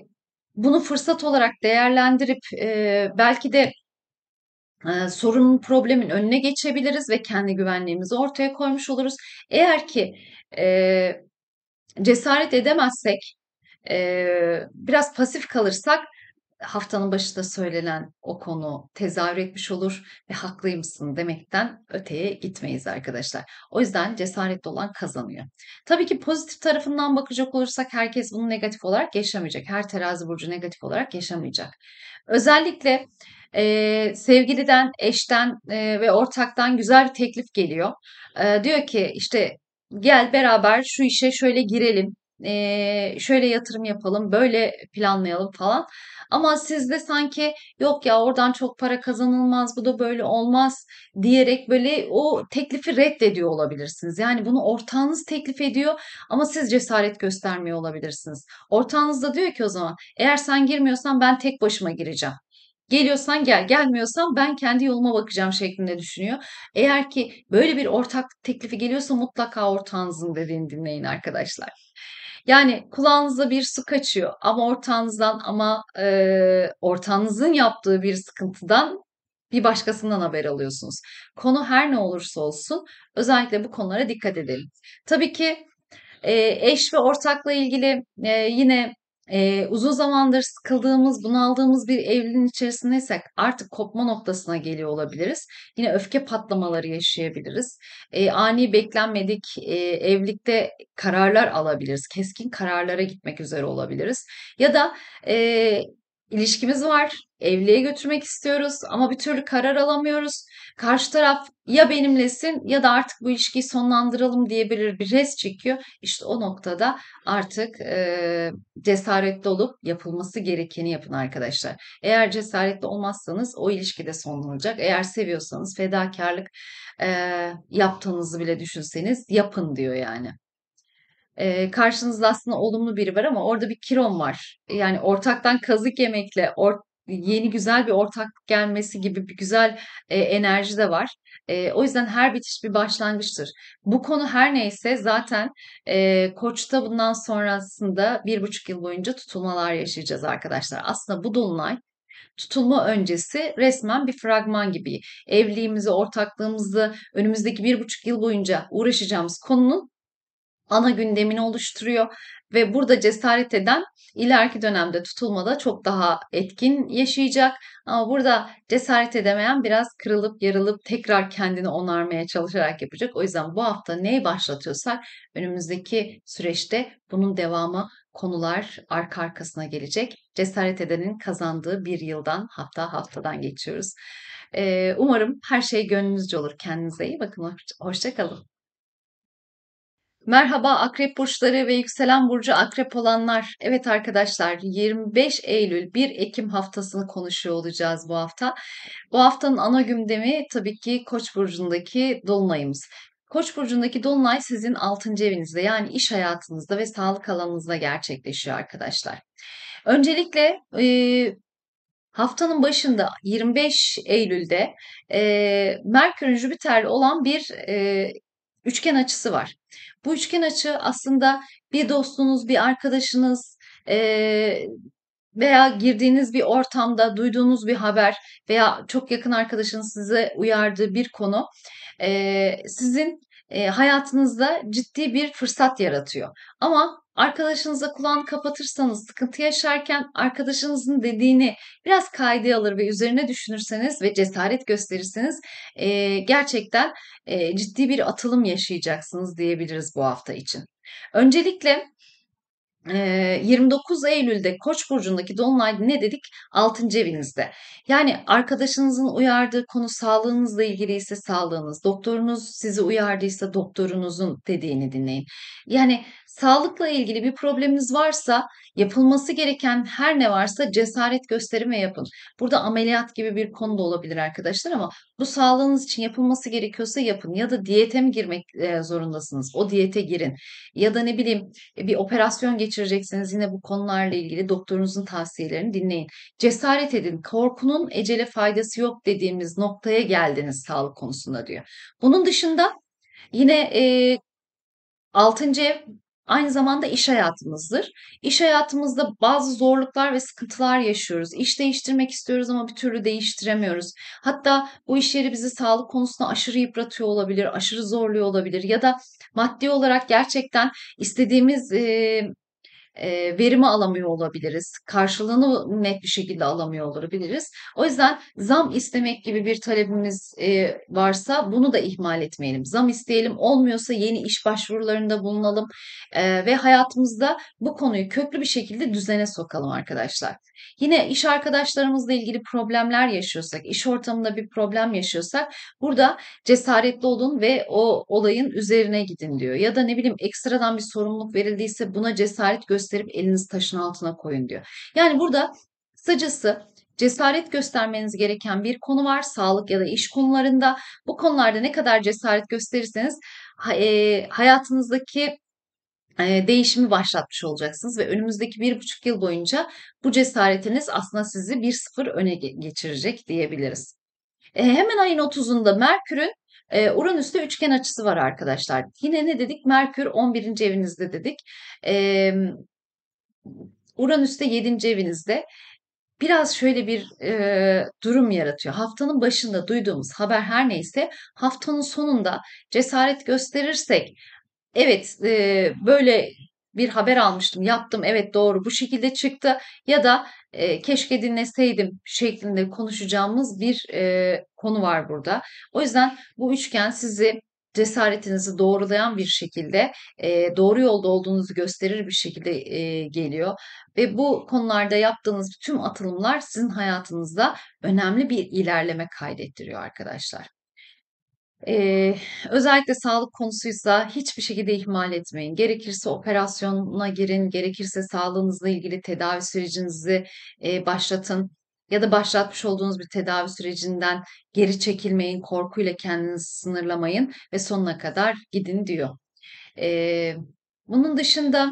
bunu fırsat olarak değerlendirip e, belki de e, sorunun problemin önüne geçebiliriz ve kendi güvenliğimizi ortaya koymuş oluruz. Eğer ki e, cesaret edemezsek, e, biraz pasif kalırsak haftanın başında söylenen o konu tezahür etmiş olur ve haklıymışsın demekten öteye gitmeyiz arkadaşlar. O yüzden cesaretli olan kazanıyor. Tabii ki pozitif tarafından bakacak olursak herkes bunu negatif olarak yaşamayacak. Her terazi burcu negatif olarak yaşamayacak. Özellikle e, sevgiliden, eşten e, ve ortaktan güzel bir teklif geliyor. E, diyor ki işte gel beraber şu işe şöyle girelim, e, şöyle yatırım yapalım, böyle planlayalım falan. Ama siz de sanki yok ya oradan çok para kazanılmaz, bu da böyle olmaz diyerek böyle o teklifi reddediyor olabilirsiniz. Yani bunu ortağınız teklif ediyor ama siz cesaret göstermiyor olabilirsiniz. Ortağınız da diyor ki o zaman eğer sen girmiyorsan ben tek başıma gireceğim. Geliyorsan gel, gelmiyorsan ben kendi yoluma bakacağım şeklinde düşünüyor. Eğer ki böyle bir ortak teklifi geliyorsa mutlaka ortağınızın dediğini dinleyin arkadaşlar. Yani kulağınıza bir su kaçıyor ama ortağınızdan ama e, ortağınızın yaptığı bir sıkıntıdan bir başkasından haber alıyorsunuz. Konu her ne olursa olsun özellikle bu konulara dikkat edelim. Tabii ki e, eş ve ortakla ilgili e, yine e, uzun zamandır sıkıldığımız, bunaldığımız bir evliliğin içerisindeysek artık kopma noktasına geliyor olabiliriz. Yine öfke patlamaları yaşayabiliriz. E, ani beklenmedik e, evlilikte kararlar alabiliriz. Keskin kararlara gitmek üzere olabiliriz. Ya da e, ilişkimiz var. Evliliğe götürmek istiyoruz ama bir türlü karar alamıyoruz. Karşı taraf ya benimlesin ya da artık bu ilişkiyi sonlandıralım diyebilir bir res çekiyor. İşte o noktada artık e, cesaretli olup yapılması gerekeni yapın arkadaşlar. Eğer cesaretli olmazsanız o ilişki de sonlanacak. Eğer seviyorsanız fedakarlık e, yaptığınızı bile düşünseniz yapın diyor yani e, karşınızda aslında olumlu biri var ama orada bir kiron var. Yani ortaktan kazık yemekle or, yeni güzel bir ortak gelmesi gibi bir güzel e, enerji de var. E, o yüzden her bitiş bir başlangıçtır. Bu konu her neyse zaten e, koçta bundan sonrasında bir buçuk yıl boyunca tutulmalar yaşayacağız arkadaşlar. Aslında bu dolunay tutulma öncesi resmen bir fragman gibi. Evliliğimizi, ortaklığımızı, önümüzdeki bir buçuk yıl boyunca uğraşacağımız konunun ana gündemini oluşturuyor ve burada cesaret eden ileriki dönemde tutulmada çok daha etkin yaşayacak. Ama burada cesaret edemeyen biraz kırılıp yarılıp tekrar kendini onarmaya çalışarak yapacak. O yüzden bu hafta neyi başlatıyorsak önümüzdeki süreçte bunun devamı konular arka arkasına gelecek. Cesaret edenin kazandığı bir yıldan hafta haftadan geçiyoruz. Ee, umarım her şey gönlünüzce olur. Kendinize iyi bakın. Hoşçakalın. Merhaba Akrep burçları ve yükselen burcu Akrep olanlar. Evet arkadaşlar 25 Eylül 1 Ekim haftasını konuşuyor olacağız bu hafta. Bu haftanın ana gündemi tabii ki Koç burcundaki dolunayımız. Koç burcundaki dolunay sizin 6. evinizde yani iş hayatınızda ve sağlık alanınızda gerçekleşiyor arkadaşlar. Öncelikle e, haftanın başında 25 Eylül'de e, Merkür Jüpiter'le olan bir e, üçgen açısı var. Bu üçgen açı aslında bir dostunuz, bir arkadaşınız e, veya girdiğiniz bir ortamda duyduğunuz bir haber veya çok yakın arkadaşınız size uyardığı bir konu e, sizin e, hayatınızda ciddi bir fırsat yaratıyor. Ama arkadaşınıza kulağını kapatırsanız sıkıntı yaşarken arkadaşınızın dediğini biraz kayda alır ve üzerine düşünürseniz ve cesaret gösterirseniz e, gerçekten e, ciddi bir atılım yaşayacaksınız diyebiliriz bu hafta için. Öncelikle 29 Eylül'de Koç burcundaki dolunay ne dedik? 6. evinizde. Yani arkadaşınızın uyardığı konu sağlığınızla ilgili ise sağlığınız, doktorunuz sizi uyardıysa doktorunuzun dediğini dinleyin. Yani Sağlıkla ilgili bir probleminiz varsa yapılması gereken her ne varsa cesaret gösterin ve yapın. Burada ameliyat gibi bir konu da olabilir arkadaşlar ama bu sağlığınız için yapılması gerekiyorsa yapın. Ya da diyete mi girmek e, zorundasınız? O diyete girin. Ya da ne bileyim e, bir operasyon geçireceksiniz? yine bu konularla ilgili doktorunuzun tavsiyelerini dinleyin. Cesaret edin. Korkunun ecele faydası yok dediğimiz noktaya geldiniz sağlık konusunda diyor. Bunun dışında yine e, 6. ev aynı zamanda iş hayatımızdır. İş hayatımızda bazı zorluklar ve sıkıntılar yaşıyoruz. İş değiştirmek istiyoruz ama bir türlü değiştiremiyoruz. Hatta bu iş yeri bizi sağlık konusunda aşırı yıpratıyor olabilir, aşırı zorluyor olabilir ya da maddi olarak gerçekten istediğimiz e, verimi alamıyor olabiliriz. Karşılığını net bir şekilde alamıyor olabiliriz. O yüzden zam istemek gibi bir talebimiz e, varsa bunu da ihmal etmeyelim. Zam isteyelim olmuyorsa yeni iş başvurularında bulunalım e, ve hayatımızda bu konuyu köklü bir şekilde düzene sokalım arkadaşlar. Yine iş arkadaşlarımızla ilgili problemler yaşıyorsak, iş ortamında bir problem yaşıyorsak burada cesaretli olun ve o olayın üzerine gidin diyor. Ya da ne bileyim ekstradan bir sorumluluk verildiyse buna cesaret göster gösterip elinizi taşın altına koyun diyor. Yani burada kısacası cesaret göstermeniz gereken bir konu var. Sağlık ya da iş konularında. Bu konularda ne kadar cesaret gösterirseniz e, hayatınızdaki e, değişimi başlatmış olacaksınız ve önümüzdeki bir buçuk yıl boyunca bu cesaretiniz aslında sizi bir sıfır öne geçirecek diyebiliriz. E, hemen ayın 30'unda Merkür'ün e, Uranüs'te üçgen açısı var arkadaşlar. Yine ne dedik? Merkür 11. evinizde dedik. Uranüs'te 7. evinizde biraz şöyle bir e, durum yaratıyor. Haftanın başında duyduğumuz haber her neyse haftanın sonunda cesaret gösterirsek evet e, böyle bir haber almıştım yaptım evet doğru bu şekilde çıktı ya da e, keşke dinleseydim şeklinde konuşacağımız bir e, konu var burada. O yüzden bu üçgen sizi cesaretinizi doğrulayan bir şekilde e, doğru yolda olduğunuzu gösterir bir şekilde e, geliyor. Ve bu konularda yaptığınız tüm atılımlar sizin hayatınızda önemli bir ilerleme kaydettiriyor arkadaşlar. Ee, özellikle sağlık konusuysa hiçbir şekilde ihmal etmeyin. Gerekirse operasyona girin, gerekirse sağlığınızla ilgili tedavi sürecinizi e, başlatın ya da başlatmış olduğunuz bir tedavi sürecinden geri çekilmeyin, korkuyla kendinizi sınırlamayın ve sonuna kadar gidin diyor. Ee, bunun dışında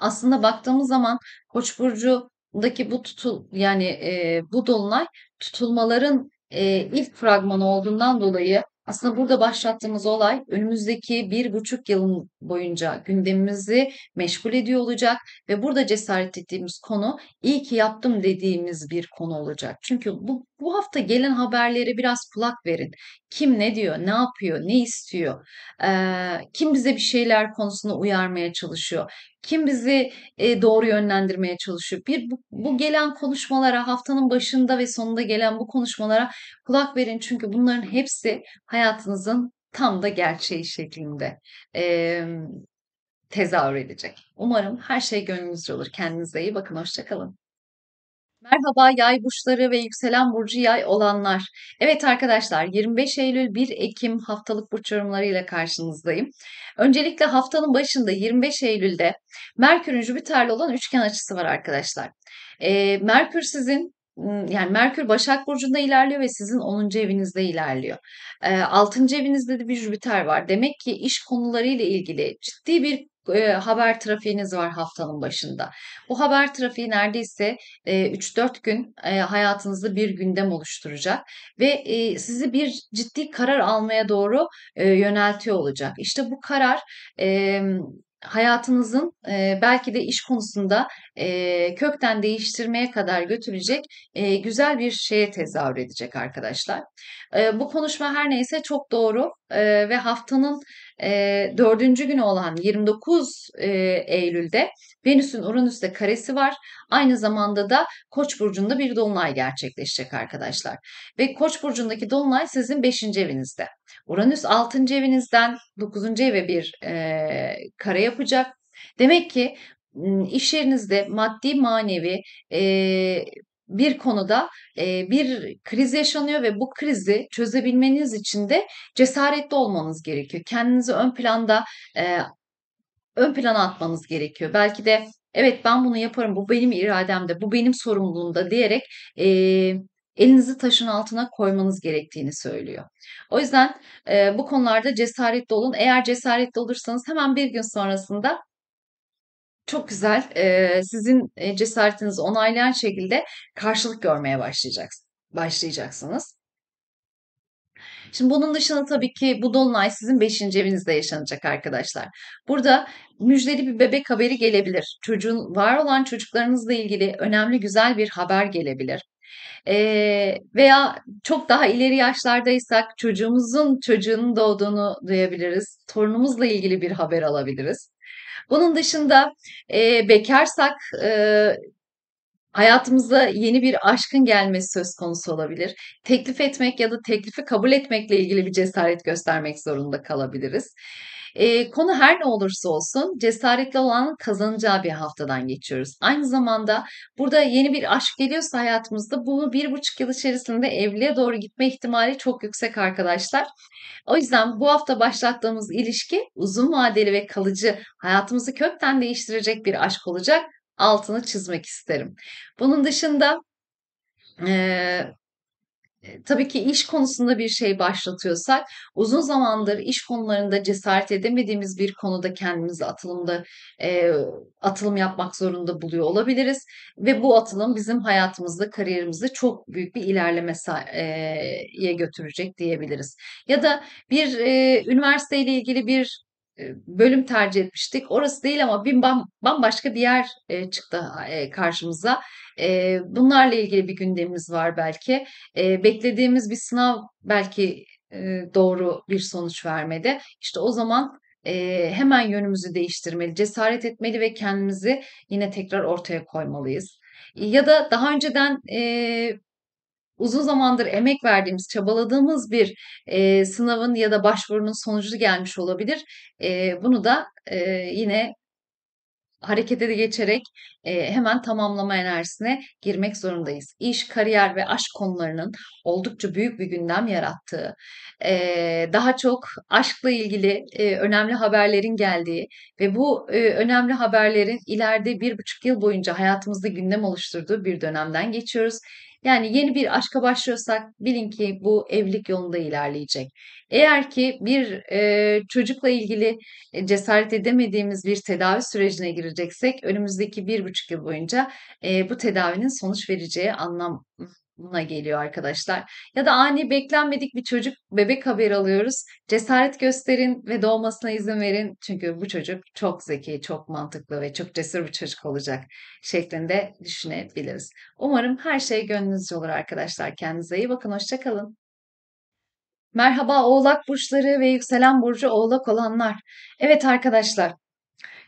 aslında baktığımız zaman Koç burcu'daki bu tutul yani e, bu dolunay tutulmaların e, ilk fragmanı olduğundan dolayı aslında burada başlattığımız olay önümüzdeki bir buçuk yılın boyunca gündemimizi meşgul ediyor olacak ve burada cesaret ettiğimiz konu iyi ki yaptım dediğimiz bir konu olacak. Çünkü bu, bu hafta gelen haberlere biraz kulak verin. Kim ne diyor, ne yapıyor, ne istiyor, ee, kim bize bir şeyler konusunda uyarmaya çalışıyor. Kim bizi e, doğru yönlendirmeye çalışıyor? Bir bu, bu gelen konuşmalara, haftanın başında ve sonunda gelen bu konuşmalara kulak verin çünkü bunların hepsi hayatınızın tam da gerçeği şeklinde. E, tezahür edecek. Umarım her şey gönlünüzce olur. Kendinize iyi bakın. Hoşçakalın. Merhaba yay burçları ve yükselen burcu yay olanlar. Evet arkadaşlar 25 Eylül 1 Ekim haftalık burç yorumlarıyla karşınızdayım. Öncelikle haftanın başında 25 Eylül'de Merkür'ün Jüpiter'le olan üçgen açısı var arkadaşlar. E, Merkür sizin yani Merkür Başak Burcu'nda ilerliyor ve sizin 10. evinizde ilerliyor. 6. evinizde de bir Jüpiter var. Demek ki iş konularıyla ilgili ciddi bir e, haber trafiğiniz var haftanın başında. Bu haber trafiği neredeyse e, 3-4 gün e, hayatınızda bir gündem oluşturacak ve e, sizi bir ciddi karar almaya doğru e, yöneltiyor olacak. İşte bu karar e, hayatınızın e, belki de iş konusunda e, kökten değiştirmeye kadar götürecek e, güzel bir şeye tezahür edecek arkadaşlar. E, bu konuşma her neyse çok doğru e, ve haftanın e, dördüncü günü olan 29 e, Eylül'de Venüs'ün Uranüs'te karesi var. Aynı zamanda da Koç burcunda bir dolunay gerçekleşecek arkadaşlar. Ve Koç burcundaki dolunay sizin 5. evinizde. Uranüs 6. evinizden 9. eve bir e, kare yapacak. Demek ki iş yerinizde maddi manevi e, bir konuda e, bir kriz yaşanıyor ve bu krizi çözebilmeniz için de cesaretli olmanız gerekiyor. Kendinizi ön planda e, ön plana atmanız gerekiyor. Belki de evet ben bunu yaparım, bu benim irademde, bu benim sorumluluğumda diyerek e, elinizi taşın altına koymanız gerektiğini söylüyor. O yüzden e, bu konularda cesaretli olun. Eğer cesaretli olursanız hemen bir gün sonrasında çok güzel e, sizin cesaretinizi onaylayan şekilde karşılık görmeye başlayacaksınız. Şimdi bunun dışında tabii ki bu dolunay sizin 5. evinizde yaşanacak arkadaşlar. Burada müjdeli bir bebek haberi gelebilir. Çocuğun var olan çocuklarınızla ilgili önemli güzel bir haber gelebilir. Ee, veya çok daha ileri yaşlardaysak çocuğumuzun çocuğunun doğduğunu duyabiliriz. Torunumuzla ilgili bir haber alabiliriz. Bunun dışında e, bekarsak e, hayatımıza yeni bir aşkın gelmesi söz konusu olabilir. Teklif etmek ya da teklifi kabul etmekle ilgili bir cesaret göstermek zorunda kalabiliriz. E, konu her ne olursa olsun cesaretli olan kazanacağı bir haftadan geçiyoruz. Aynı zamanda burada yeni bir aşk geliyorsa hayatımızda bu bir buçuk yıl içerisinde evliliğe doğru gitme ihtimali çok yüksek arkadaşlar. O yüzden bu hafta başlattığımız ilişki uzun vadeli ve kalıcı hayatımızı kökten değiştirecek bir aşk olacak altını çizmek isterim. Bunun dışında ee, tabii ki iş konusunda bir şey başlatıyorsak uzun zamandır iş konularında cesaret edemediğimiz bir konuda kendimizi atılımda e, atılım yapmak zorunda buluyor olabiliriz ve bu atılım bizim hayatımızda kariyerimizi çok büyük bir ilerlemeye götürecek diyebiliriz. Ya da bir e, üniversiteyle ilgili bir e, bölüm tercih etmiştik. Orası değil ama bir bambaşka bir yer e, çıktı e, karşımıza. Bunlarla ilgili bir gündemimiz var belki. Beklediğimiz bir sınav belki doğru bir sonuç vermedi. İşte o zaman hemen yönümüzü değiştirmeli, cesaret etmeli ve kendimizi yine tekrar ortaya koymalıyız. Ya da daha önceden uzun zamandır emek verdiğimiz, çabaladığımız bir e, sınavın ya da başvurunun sonucu gelmiş olabilir. E, bunu da e, yine harekete de geçerek e, hemen tamamlama enerjisine girmek zorundayız. İş, kariyer ve aşk konularının oldukça büyük bir gündem yarattığı, e, daha çok aşkla ilgili e, önemli haberlerin geldiği ve bu e, önemli haberlerin ileride bir buçuk yıl boyunca hayatımızda gündem oluşturduğu bir dönemden geçiyoruz. Yani yeni bir aşka başlıyorsak bilin ki bu evlilik yolunda ilerleyecek. Eğer ki bir e, çocukla ilgili e, cesaret edemediğimiz bir tedavi sürecine gireceksek önümüzdeki bir buçuk yıl boyunca e, bu tedavinin sonuç vereceği anlam Buna geliyor arkadaşlar. Ya da ani beklenmedik bir çocuk bebek haber alıyoruz. Cesaret gösterin ve doğmasına izin verin. Çünkü bu çocuk çok zeki, çok mantıklı ve çok cesur bir çocuk olacak şeklinde düşünebiliriz. Umarım her şey gönlünüzce olur arkadaşlar. Kendinize iyi bakın. Hoşçakalın. Merhaba Oğlak burçları ve yükselen burcu Oğlak olanlar. Evet arkadaşlar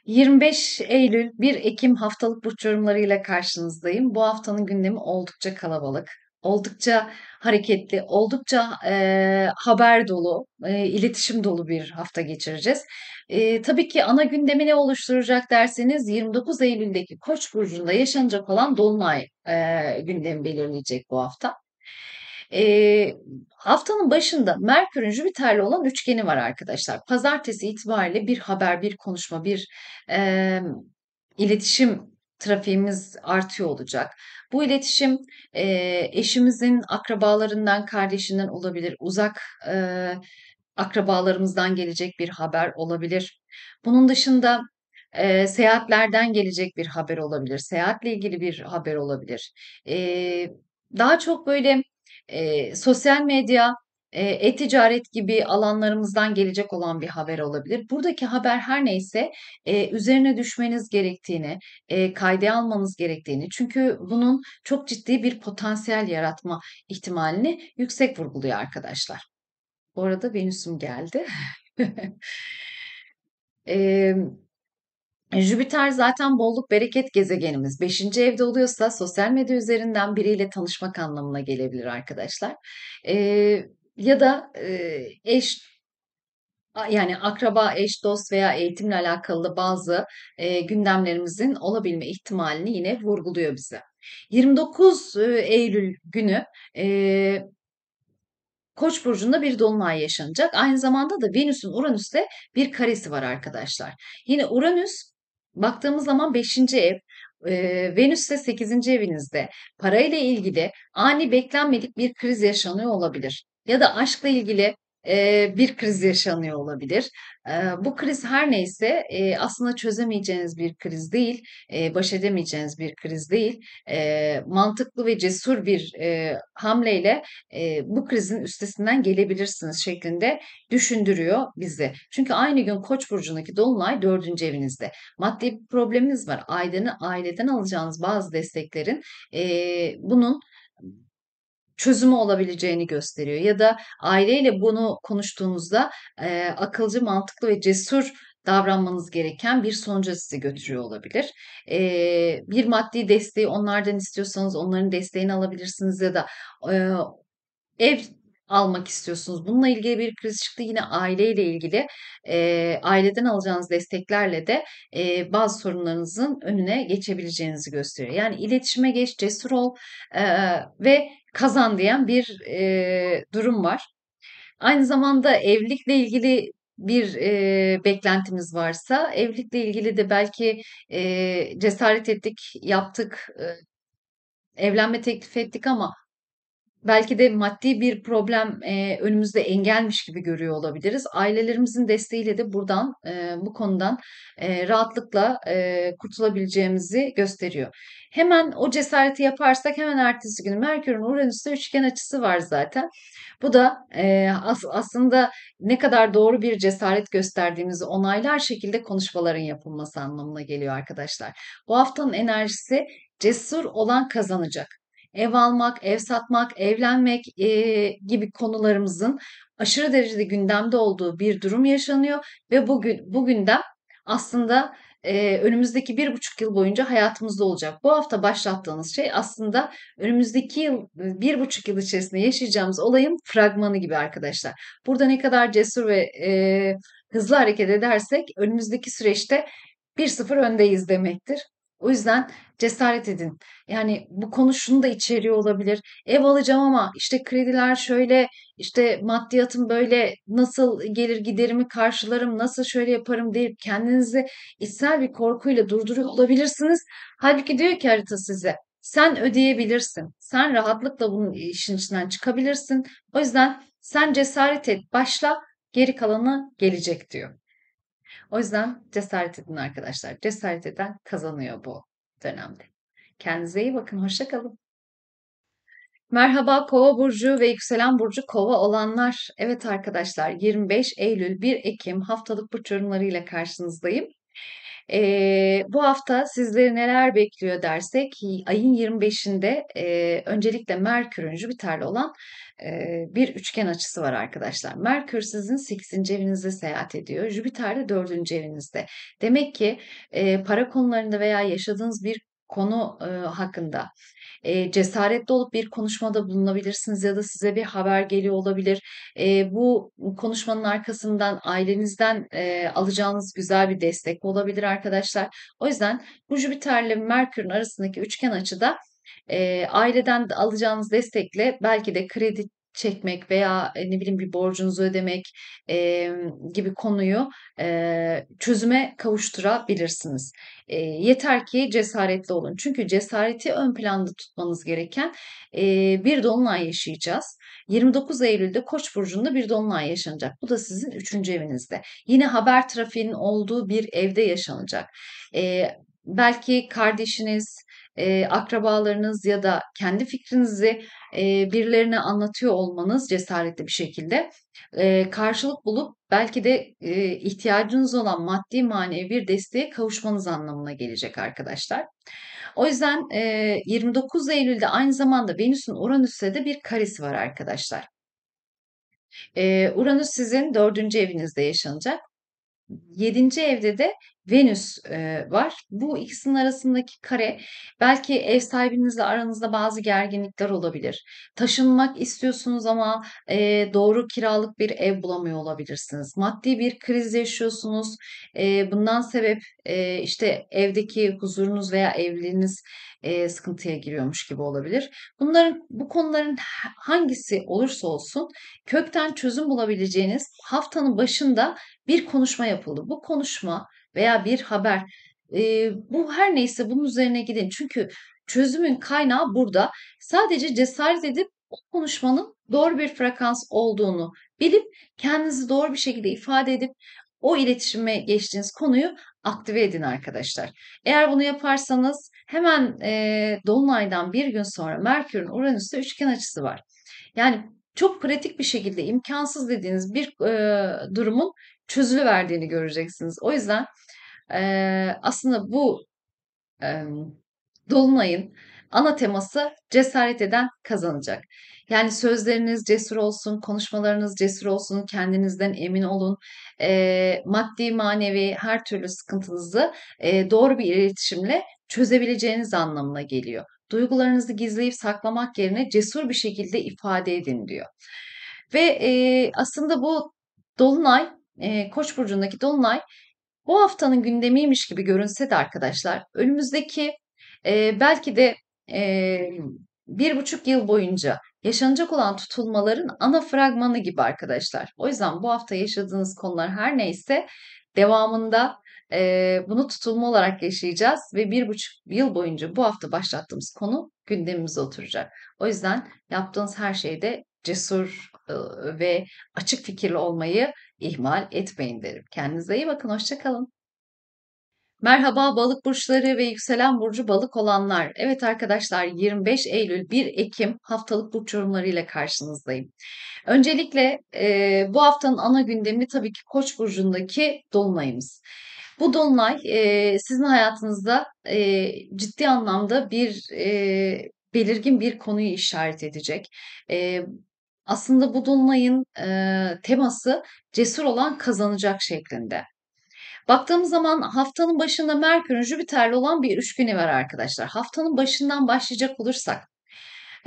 25 Eylül 1 Ekim haftalık burç yorumlarıyla karşınızdayım. Bu haftanın gündemi oldukça kalabalık oldukça hareketli, oldukça e, haber dolu, e, iletişim dolu bir hafta geçireceğiz. E, tabii ki ana gündemi ne oluşturacak derseniz 29 Eylül'deki Koç burcunda yaşanacak olan dolunay e, gündemi belirleyecek bu hafta. E, haftanın başında Merkür'ün Jüpiter'le olan üçgeni var arkadaşlar. Pazartesi itibariyle bir haber, bir konuşma, bir e, iletişim trafiğimiz artıyor olacak. Bu iletişim e, eşimizin akrabalarından, kardeşinden olabilir, uzak e, akrabalarımızdan gelecek bir haber olabilir. Bunun dışında e, seyahatlerden gelecek bir haber olabilir, seyahatle ilgili bir haber olabilir. E, daha çok böyle e, sosyal medya e, e-ticaret gibi alanlarımızdan gelecek olan bir haber olabilir. Buradaki haber her neyse e, üzerine düşmeniz gerektiğini, e, kayda almanız gerektiğini çünkü bunun çok ciddi bir potansiyel yaratma ihtimalini yüksek vurguluyor arkadaşlar. Bu arada Venüs'üm geldi. e, Jüpiter zaten bolluk bereket gezegenimiz. Beşinci evde oluyorsa sosyal medya üzerinden biriyle tanışmak anlamına gelebilir arkadaşlar. Ee, ya da eş yani akraba, eş, dost veya eğitimle alakalı bazı e, gündemlerimizin olabilme ihtimalini yine vurguluyor bize. 29 Eylül günü e, Koç burcunda bir dolunay yaşanacak. Aynı zamanda da Venüs'ün Uranüs'le bir karesi var arkadaşlar. Yine Uranüs baktığımız zaman 5. ev, e, Venüs ise 8. evinizde. Parayla ilgili ani beklenmedik bir kriz yaşanıyor olabilir ya da aşkla ilgili bir kriz yaşanıyor olabilir. bu kriz her neyse aslında çözemeyeceğiniz bir kriz değil, baş edemeyeceğiniz bir kriz değil. mantıklı ve cesur bir hamleyle bu krizin üstesinden gelebilirsiniz şeklinde düşündürüyor bizi. Çünkü aynı gün Koç burcundaki dolunay dördüncü evinizde. Maddi bir probleminiz var. Aileden aileden alacağınız bazı desteklerin bunun çözümü olabileceğini gösteriyor. Ya da aileyle bunu konuştuğunuzda e, akılcı, mantıklı ve cesur davranmanız gereken bir sonuca sizi götürüyor olabilir. E, bir maddi desteği onlardan istiyorsanız onların desteğini alabilirsiniz ya da e, ev almak istiyorsunuz. Bununla ilgili bir kriz çıktı. Yine aileyle ilgili e, aileden alacağınız desteklerle de e, bazı sorunlarınızın önüne geçebileceğinizi gösteriyor. Yani iletişime geç, cesur ol e, ve kazan diyen bir e, durum var. Aynı zamanda evlilikle ilgili bir e, beklentimiz varsa evlilikle ilgili de belki e, cesaret ettik, yaptık, e, evlenme teklif ettik ama belki de maddi bir problem e, önümüzde engelmiş gibi görüyor olabiliriz. Ailelerimizin desteğiyle de buradan e, bu konudan e, rahatlıkla e, kurtulabileceğimizi gösteriyor. Hemen o cesareti yaparsak hemen ertesi günü Merkür'ün Uranüs'te üçgen açısı var zaten. Bu da e, as- aslında ne kadar doğru bir cesaret gösterdiğimizi onaylar şekilde konuşmaların yapılması anlamına geliyor arkadaşlar. Bu haftanın enerjisi cesur olan kazanacak ev almak, ev satmak, evlenmek e, gibi konularımızın aşırı derecede gündemde olduğu bir durum yaşanıyor ve bugün bu gündem aslında e, önümüzdeki bir buçuk yıl boyunca hayatımızda olacak. Bu hafta başlattığınız şey aslında önümüzdeki yıl bir buçuk yıl içerisinde yaşayacağımız olayın fragmanı gibi arkadaşlar. Burada ne kadar cesur ve e, hızlı hareket edersek önümüzdeki süreçte bir sıfır öndeyiz demektir. O yüzden cesaret edin. Yani bu konu şunu da içeriyor olabilir. Ev alacağım ama işte krediler şöyle, işte maddiyatım böyle nasıl gelir giderimi karşılarım, nasıl şöyle yaparım deyip kendinizi içsel bir korkuyla durduruyor olabilirsiniz. Halbuki diyor ki harita size sen ödeyebilirsin. Sen rahatlıkla bunun işin içinden çıkabilirsin. O yüzden sen cesaret et, başla, geri kalanı gelecek diyor. O yüzden cesaret edin arkadaşlar. Cesaret eden kazanıyor bu dönemde. Kendinize iyi bakın. Hoşçakalın. Merhaba Kova burcu ve yükselen burcu Kova olanlar. Evet arkadaşlar 25 Eylül 1 Ekim haftalık burç yorumlarıyla karşınızdayım. E, bu hafta sizleri neler bekliyor dersek ayın 25'inde e, öncelikle Merkür'ün Jüpiter'le olan e, bir üçgen açısı var arkadaşlar. Merkür sizin 8. evinizde seyahat ediyor. Jüpiter de 4. evinizde. Demek ki e, para konularında veya yaşadığınız bir konu e, hakkında e, cesaretli olup bir konuşmada bulunabilirsiniz ya da size bir haber geliyor olabilir. E, bu konuşmanın arkasından ailenizden e, alacağınız güzel bir destek olabilir arkadaşlar. O yüzden bu Jüpiter'le Merkür'ün arasındaki üçgen açıda e, aileden alacağınız destekle belki de kredi çekmek veya e, ne bileyim bir borcunuzu ödemek e, gibi konuyu e, çözüme kavuşturabilirsiniz. E, yeter ki cesaretli olun. Çünkü cesareti ön planda tutmanız gereken e, bir dolunay yaşayacağız. 29 Eylül'de Koç burcunda bir dolunay yaşanacak. Bu da sizin üçüncü evinizde. Yine haber trafiğinin olduğu bir evde yaşanacak. E, belki kardeşiniz, e, akrabalarınız ya da kendi fikrinizi e, birilerine anlatıyor olmanız cesaretli bir şekilde e, karşılık bulup belki de e, ihtiyacınız olan maddi manevi bir desteğe kavuşmanız anlamına gelecek arkadaşlar. O yüzden e, 29 Eylül'de aynı zamanda Venüs'ün Uranüs'e de bir karesi var arkadaşlar. E, Uranüs sizin dördüncü evinizde yaşanacak. Yedinci evde de Venüs e, var. Bu ikisinin arasındaki kare belki ev sahibinizle aranızda bazı gerginlikler olabilir. Taşınmak istiyorsunuz ama e, doğru kiralık bir ev bulamıyor olabilirsiniz. Maddi bir kriz yaşıyorsunuz. E, bundan sebep e, işte evdeki huzurunuz veya evliliğiniz e, sıkıntıya giriyormuş gibi olabilir. Bunların bu konuların hangisi olursa olsun kökten çözüm bulabileceğiniz haftanın başında bir konuşma yapıldı. Bu konuşma veya bir haber. E, bu her neyse bunun üzerine gidin. Çünkü çözümün kaynağı burada. Sadece cesaret edip o konuşmanın doğru bir frekans olduğunu bilip kendinizi doğru bir şekilde ifade edip o iletişime geçtiğiniz konuyu aktive edin arkadaşlar. Eğer bunu yaparsanız hemen e, Dolunay'dan bir gün sonra Merkür'ün Uranüs'te üçgen açısı var. Yani çok pratik bir şekilde imkansız dediğiniz bir e, durumun çözülüverdiğini göreceksiniz. O yüzden e, aslında bu e, dolunayın ana teması cesaret eden kazanacak. Yani sözleriniz cesur olsun, konuşmalarınız cesur olsun, kendinizden emin olun. E, maddi, manevi her türlü sıkıntınızı e, doğru bir iletişimle çözebileceğiniz anlamına geliyor. Duygularınızı gizleyip saklamak yerine cesur bir şekilde ifade edin diyor. Ve e, aslında bu Dolunay, e, Koç burcundaki Dolunay bu haftanın gündemiymiş gibi görünse de arkadaşlar önümüzdeki e, belki de e, bir buçuk yıl boyunca yaşanacak olan tutulmaların ana fragmanı gibi arkadaşlar. O yüzden bu hafta yaşadığınız konular her neyse devamında e, bunu tutulma olarak yaşayacağız ve bir buçuk yıl boyunca bu hafta başlattığımız konu gündemimize oturacak. O yüzden yaptığınız her şeyde cesur e, ve açık fikirli olmayı ihmal etmeyin derim. Kendinize iyi bakın, hoşçakalın. Merhaba balık burçları ve yükselen burcu balık olanlar. Evet arkadaşlar 25 Eylül 1 Ekim haftalık burç yorumları ile karşınızdayım. Öncelikle e, bu haftanın ana gündemi tabii ki Koç burcundaki dolunayımız. Bu dolunay e, sizin hayatınızda e, ciddi anlamda bir e, belirgin bir konuyu işaret edecek. E, aslında bu dolunayın e, teması cesur olan kazanacak şeklinde. Baktığımız zaman haftanın başında Merkür'ün Jüpiter'le olan bir üçgeni var arkadaşlar. Haftanın başından başlayacak olursak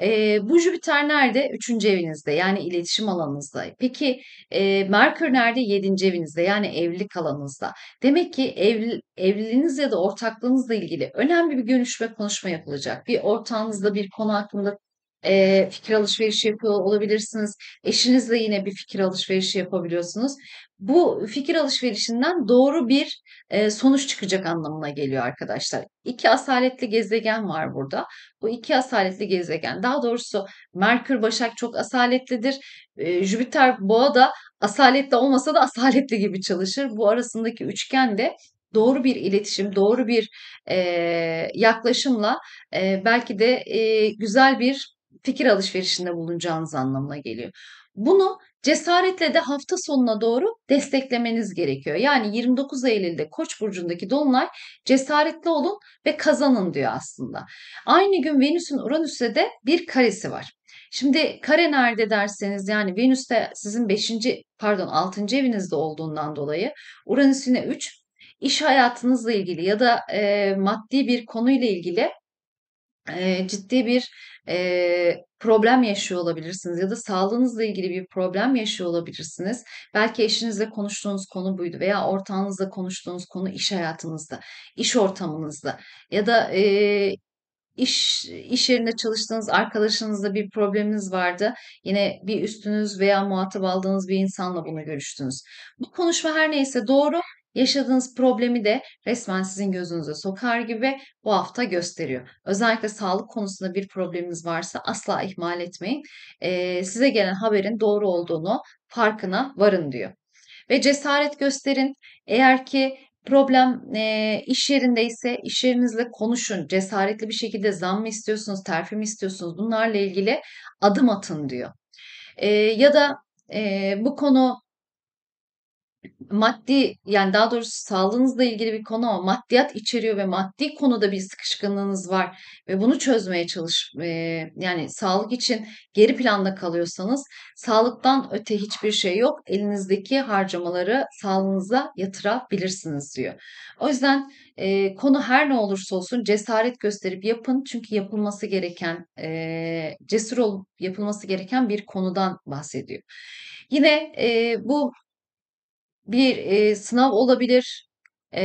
e, bu Jüpiter nerede? Üçüncü evinizde yani iletişim alanınızda. Peki e, Merkür nerede? Yedinci evinizde yani evlilik alanınızda. Demek ki evli, evliliğiniz ya da ortaklığınızla ilgili önemli bir görüşme konuşma yapılacak. Bir ortağınızla bir konu hakkında e, fikir alışverişi yapıyor olabilirsiniz. Eşinizle yine bir fikir alışverişi yapabiliyorsunuz. Bu fikir alışverişinden doğru bir e, sonuç çıkacak anlamına geliyor arkadaşlar. İki asaletli gezegen var burada. Bu iki asaletli gezegen daha doğrusu Merkür Başak çok asaletlidir. E, Jüpiter Boğa da asaletli olmasa da asaletli gibi çalışır. Bu arasındaki üçgen de doğru bir iletişim, doğru bir e, yaklaşımla e, belki de e, güzel bir fikir alışverişinde bulunacağınız anlamına geliyor. Bunu cesaretle de hafta sonuna doğru desteklemeniz gerekiyor. Yani 29 Eylül'de Koç burcundaki dolunay cesaretli olun ve kazanın diyor aslında. Aynı gün Venüs'ün Uranüs'e de bir karesi var. Şimdi kare nerede derseniz yani Venüs de sizin 5. pardon 6. evinizde olduğundan dolayı Uranüs yine 3 iş hayatınızla ilgili ya da e, maddi bir konuyla ilgili ciddi bir e, problem yaşıyor olabilirsiniz ya da sağlığınızla ilgili bir problem yaşıyor olabilirsiniz. Belki eşinizle konuştuğunuz konu buydu veya ortağınızla konuştuğunuz konu iş hayatınızda, iş ortamınızda ya da e, iş iş yerinde çalıştığınız arkadaşınızla bir probleminiz vardı. Yine bir üstünüz veya muhatap aldığınız bir insanla bunu görüştünüz. Bu konuşma her neyse doğru yaşadığınız problemi de resmen sizin gözünüze sokar gibi bu hafta gösteriyor. Özellikle sağlık konusunda bir probleminiz varsa asla ihmal etmeyin. Ee, size gelen haberin doğru olduğunu farkına varın diyor. Ve cesaret gösterin. Eğer ki problem e, iş yerindeyse iş yerinizle konuşun. Cesaretli bir şekilde zam mı istiyorsunuz, terfi mi istiyorsunuz? Bunlarla ilgili adım atın diyor. E, ya da e, bu konu maddi yani daha doğrusu sağlığınızla ilgili bir konu ama maddiyat içeriyor ve maddi konuda bir sıkışkınlığınız var ve bunu çözmeye çalış yani sağlık için geri planda kalıyorsanız sağlıktan öte hiçbir şey yok. Elinizdeki harcamaları sağlığınıza yatırabilirsiniz diyor. O yüzden konu her ne olursa olsun cesaret gösterip yapın çünkü yapılması gereken cesur olup yapılması gereken bir konudan bahsediyor. Yine e, bu bir e, sınav olabilir e,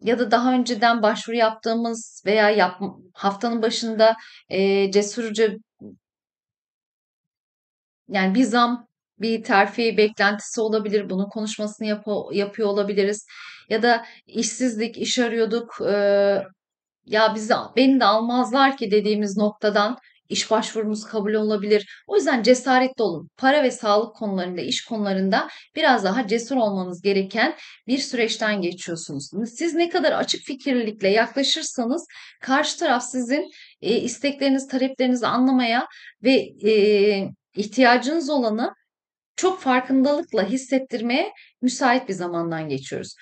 ya da daha önceden başvuru yaptığımız veya yap, haftanın başında e, cesurca yani bir zam bir terfi beklentisi olabilir. Bunun konuşmasını yap yapıyor olabiliriz. Ya da işsizlik, iş arıyorduk. E, ya bizi beni de almazlar ki dediğimiz noktadan iş başvurunuz kabul olabilir. O yüzden cesaretli olun. Para ve sağlık konularında, iş konularında biraz daha cesur olmanız gereken bir süreçten geçiyorsunuz. Siz ne kadar açık fikirlilikle yaklaşırsanız karşı taraf sizin e, istekleriniz, taleplerinizi anlamaya ve e, ihtiyacınız olanı çok farkındalıkla hissettirmeye müsait bir zamandan geçiyoruz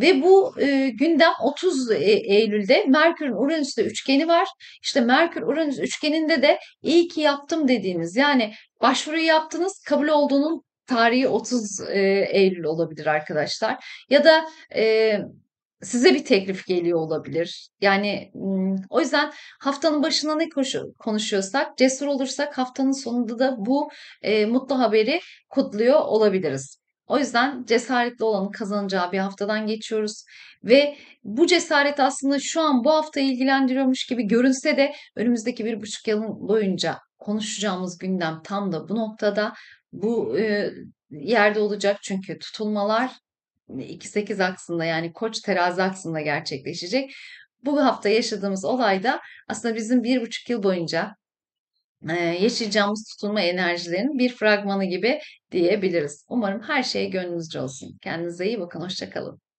ve bu e, gündem 30 e, Eylül'de Merkür'ün Uranüs'te üçgeni var. İşte Merkür Uranüs üçgeninde de iyi ki yaptım dediğiniz yani başvuruyu yaptınız kabul olduğunun tarihi 30 e, Eylül olabilir arkadaşlar. Ya da e, size bir teklif geliyor olabilir. Yani o yüzden haftanın başına ne konuşuyorsak, cesur olursak haftanın sonunda da bu e, mutlu haberi kutluyor olabiliriz. O yüzden cesaretli olanın kazanacağı bir haftadan geçiyoruz. Ve bu cesaret aslında şu an bu hafta ilgilendiriyormuş gibi görünse de önümüzdeki bir buçuk yılın boyunca konuşacağımız gündem tam da bu noktada bu e, yerde olacak. Çünkü tutulmalar 2-8 aksında yani koç terazi aksında gerçekleşecek. Bu hafta yaşadığımız olay da aslında bizim bir buçuk yıl boyunca yaşayacağımız tutulma enerjilerinin bir fragmanı gibi diyebiliriz. Umarım her şey gönlünüzce olsun. Kendinize iyi bakın. Hoşçakalın.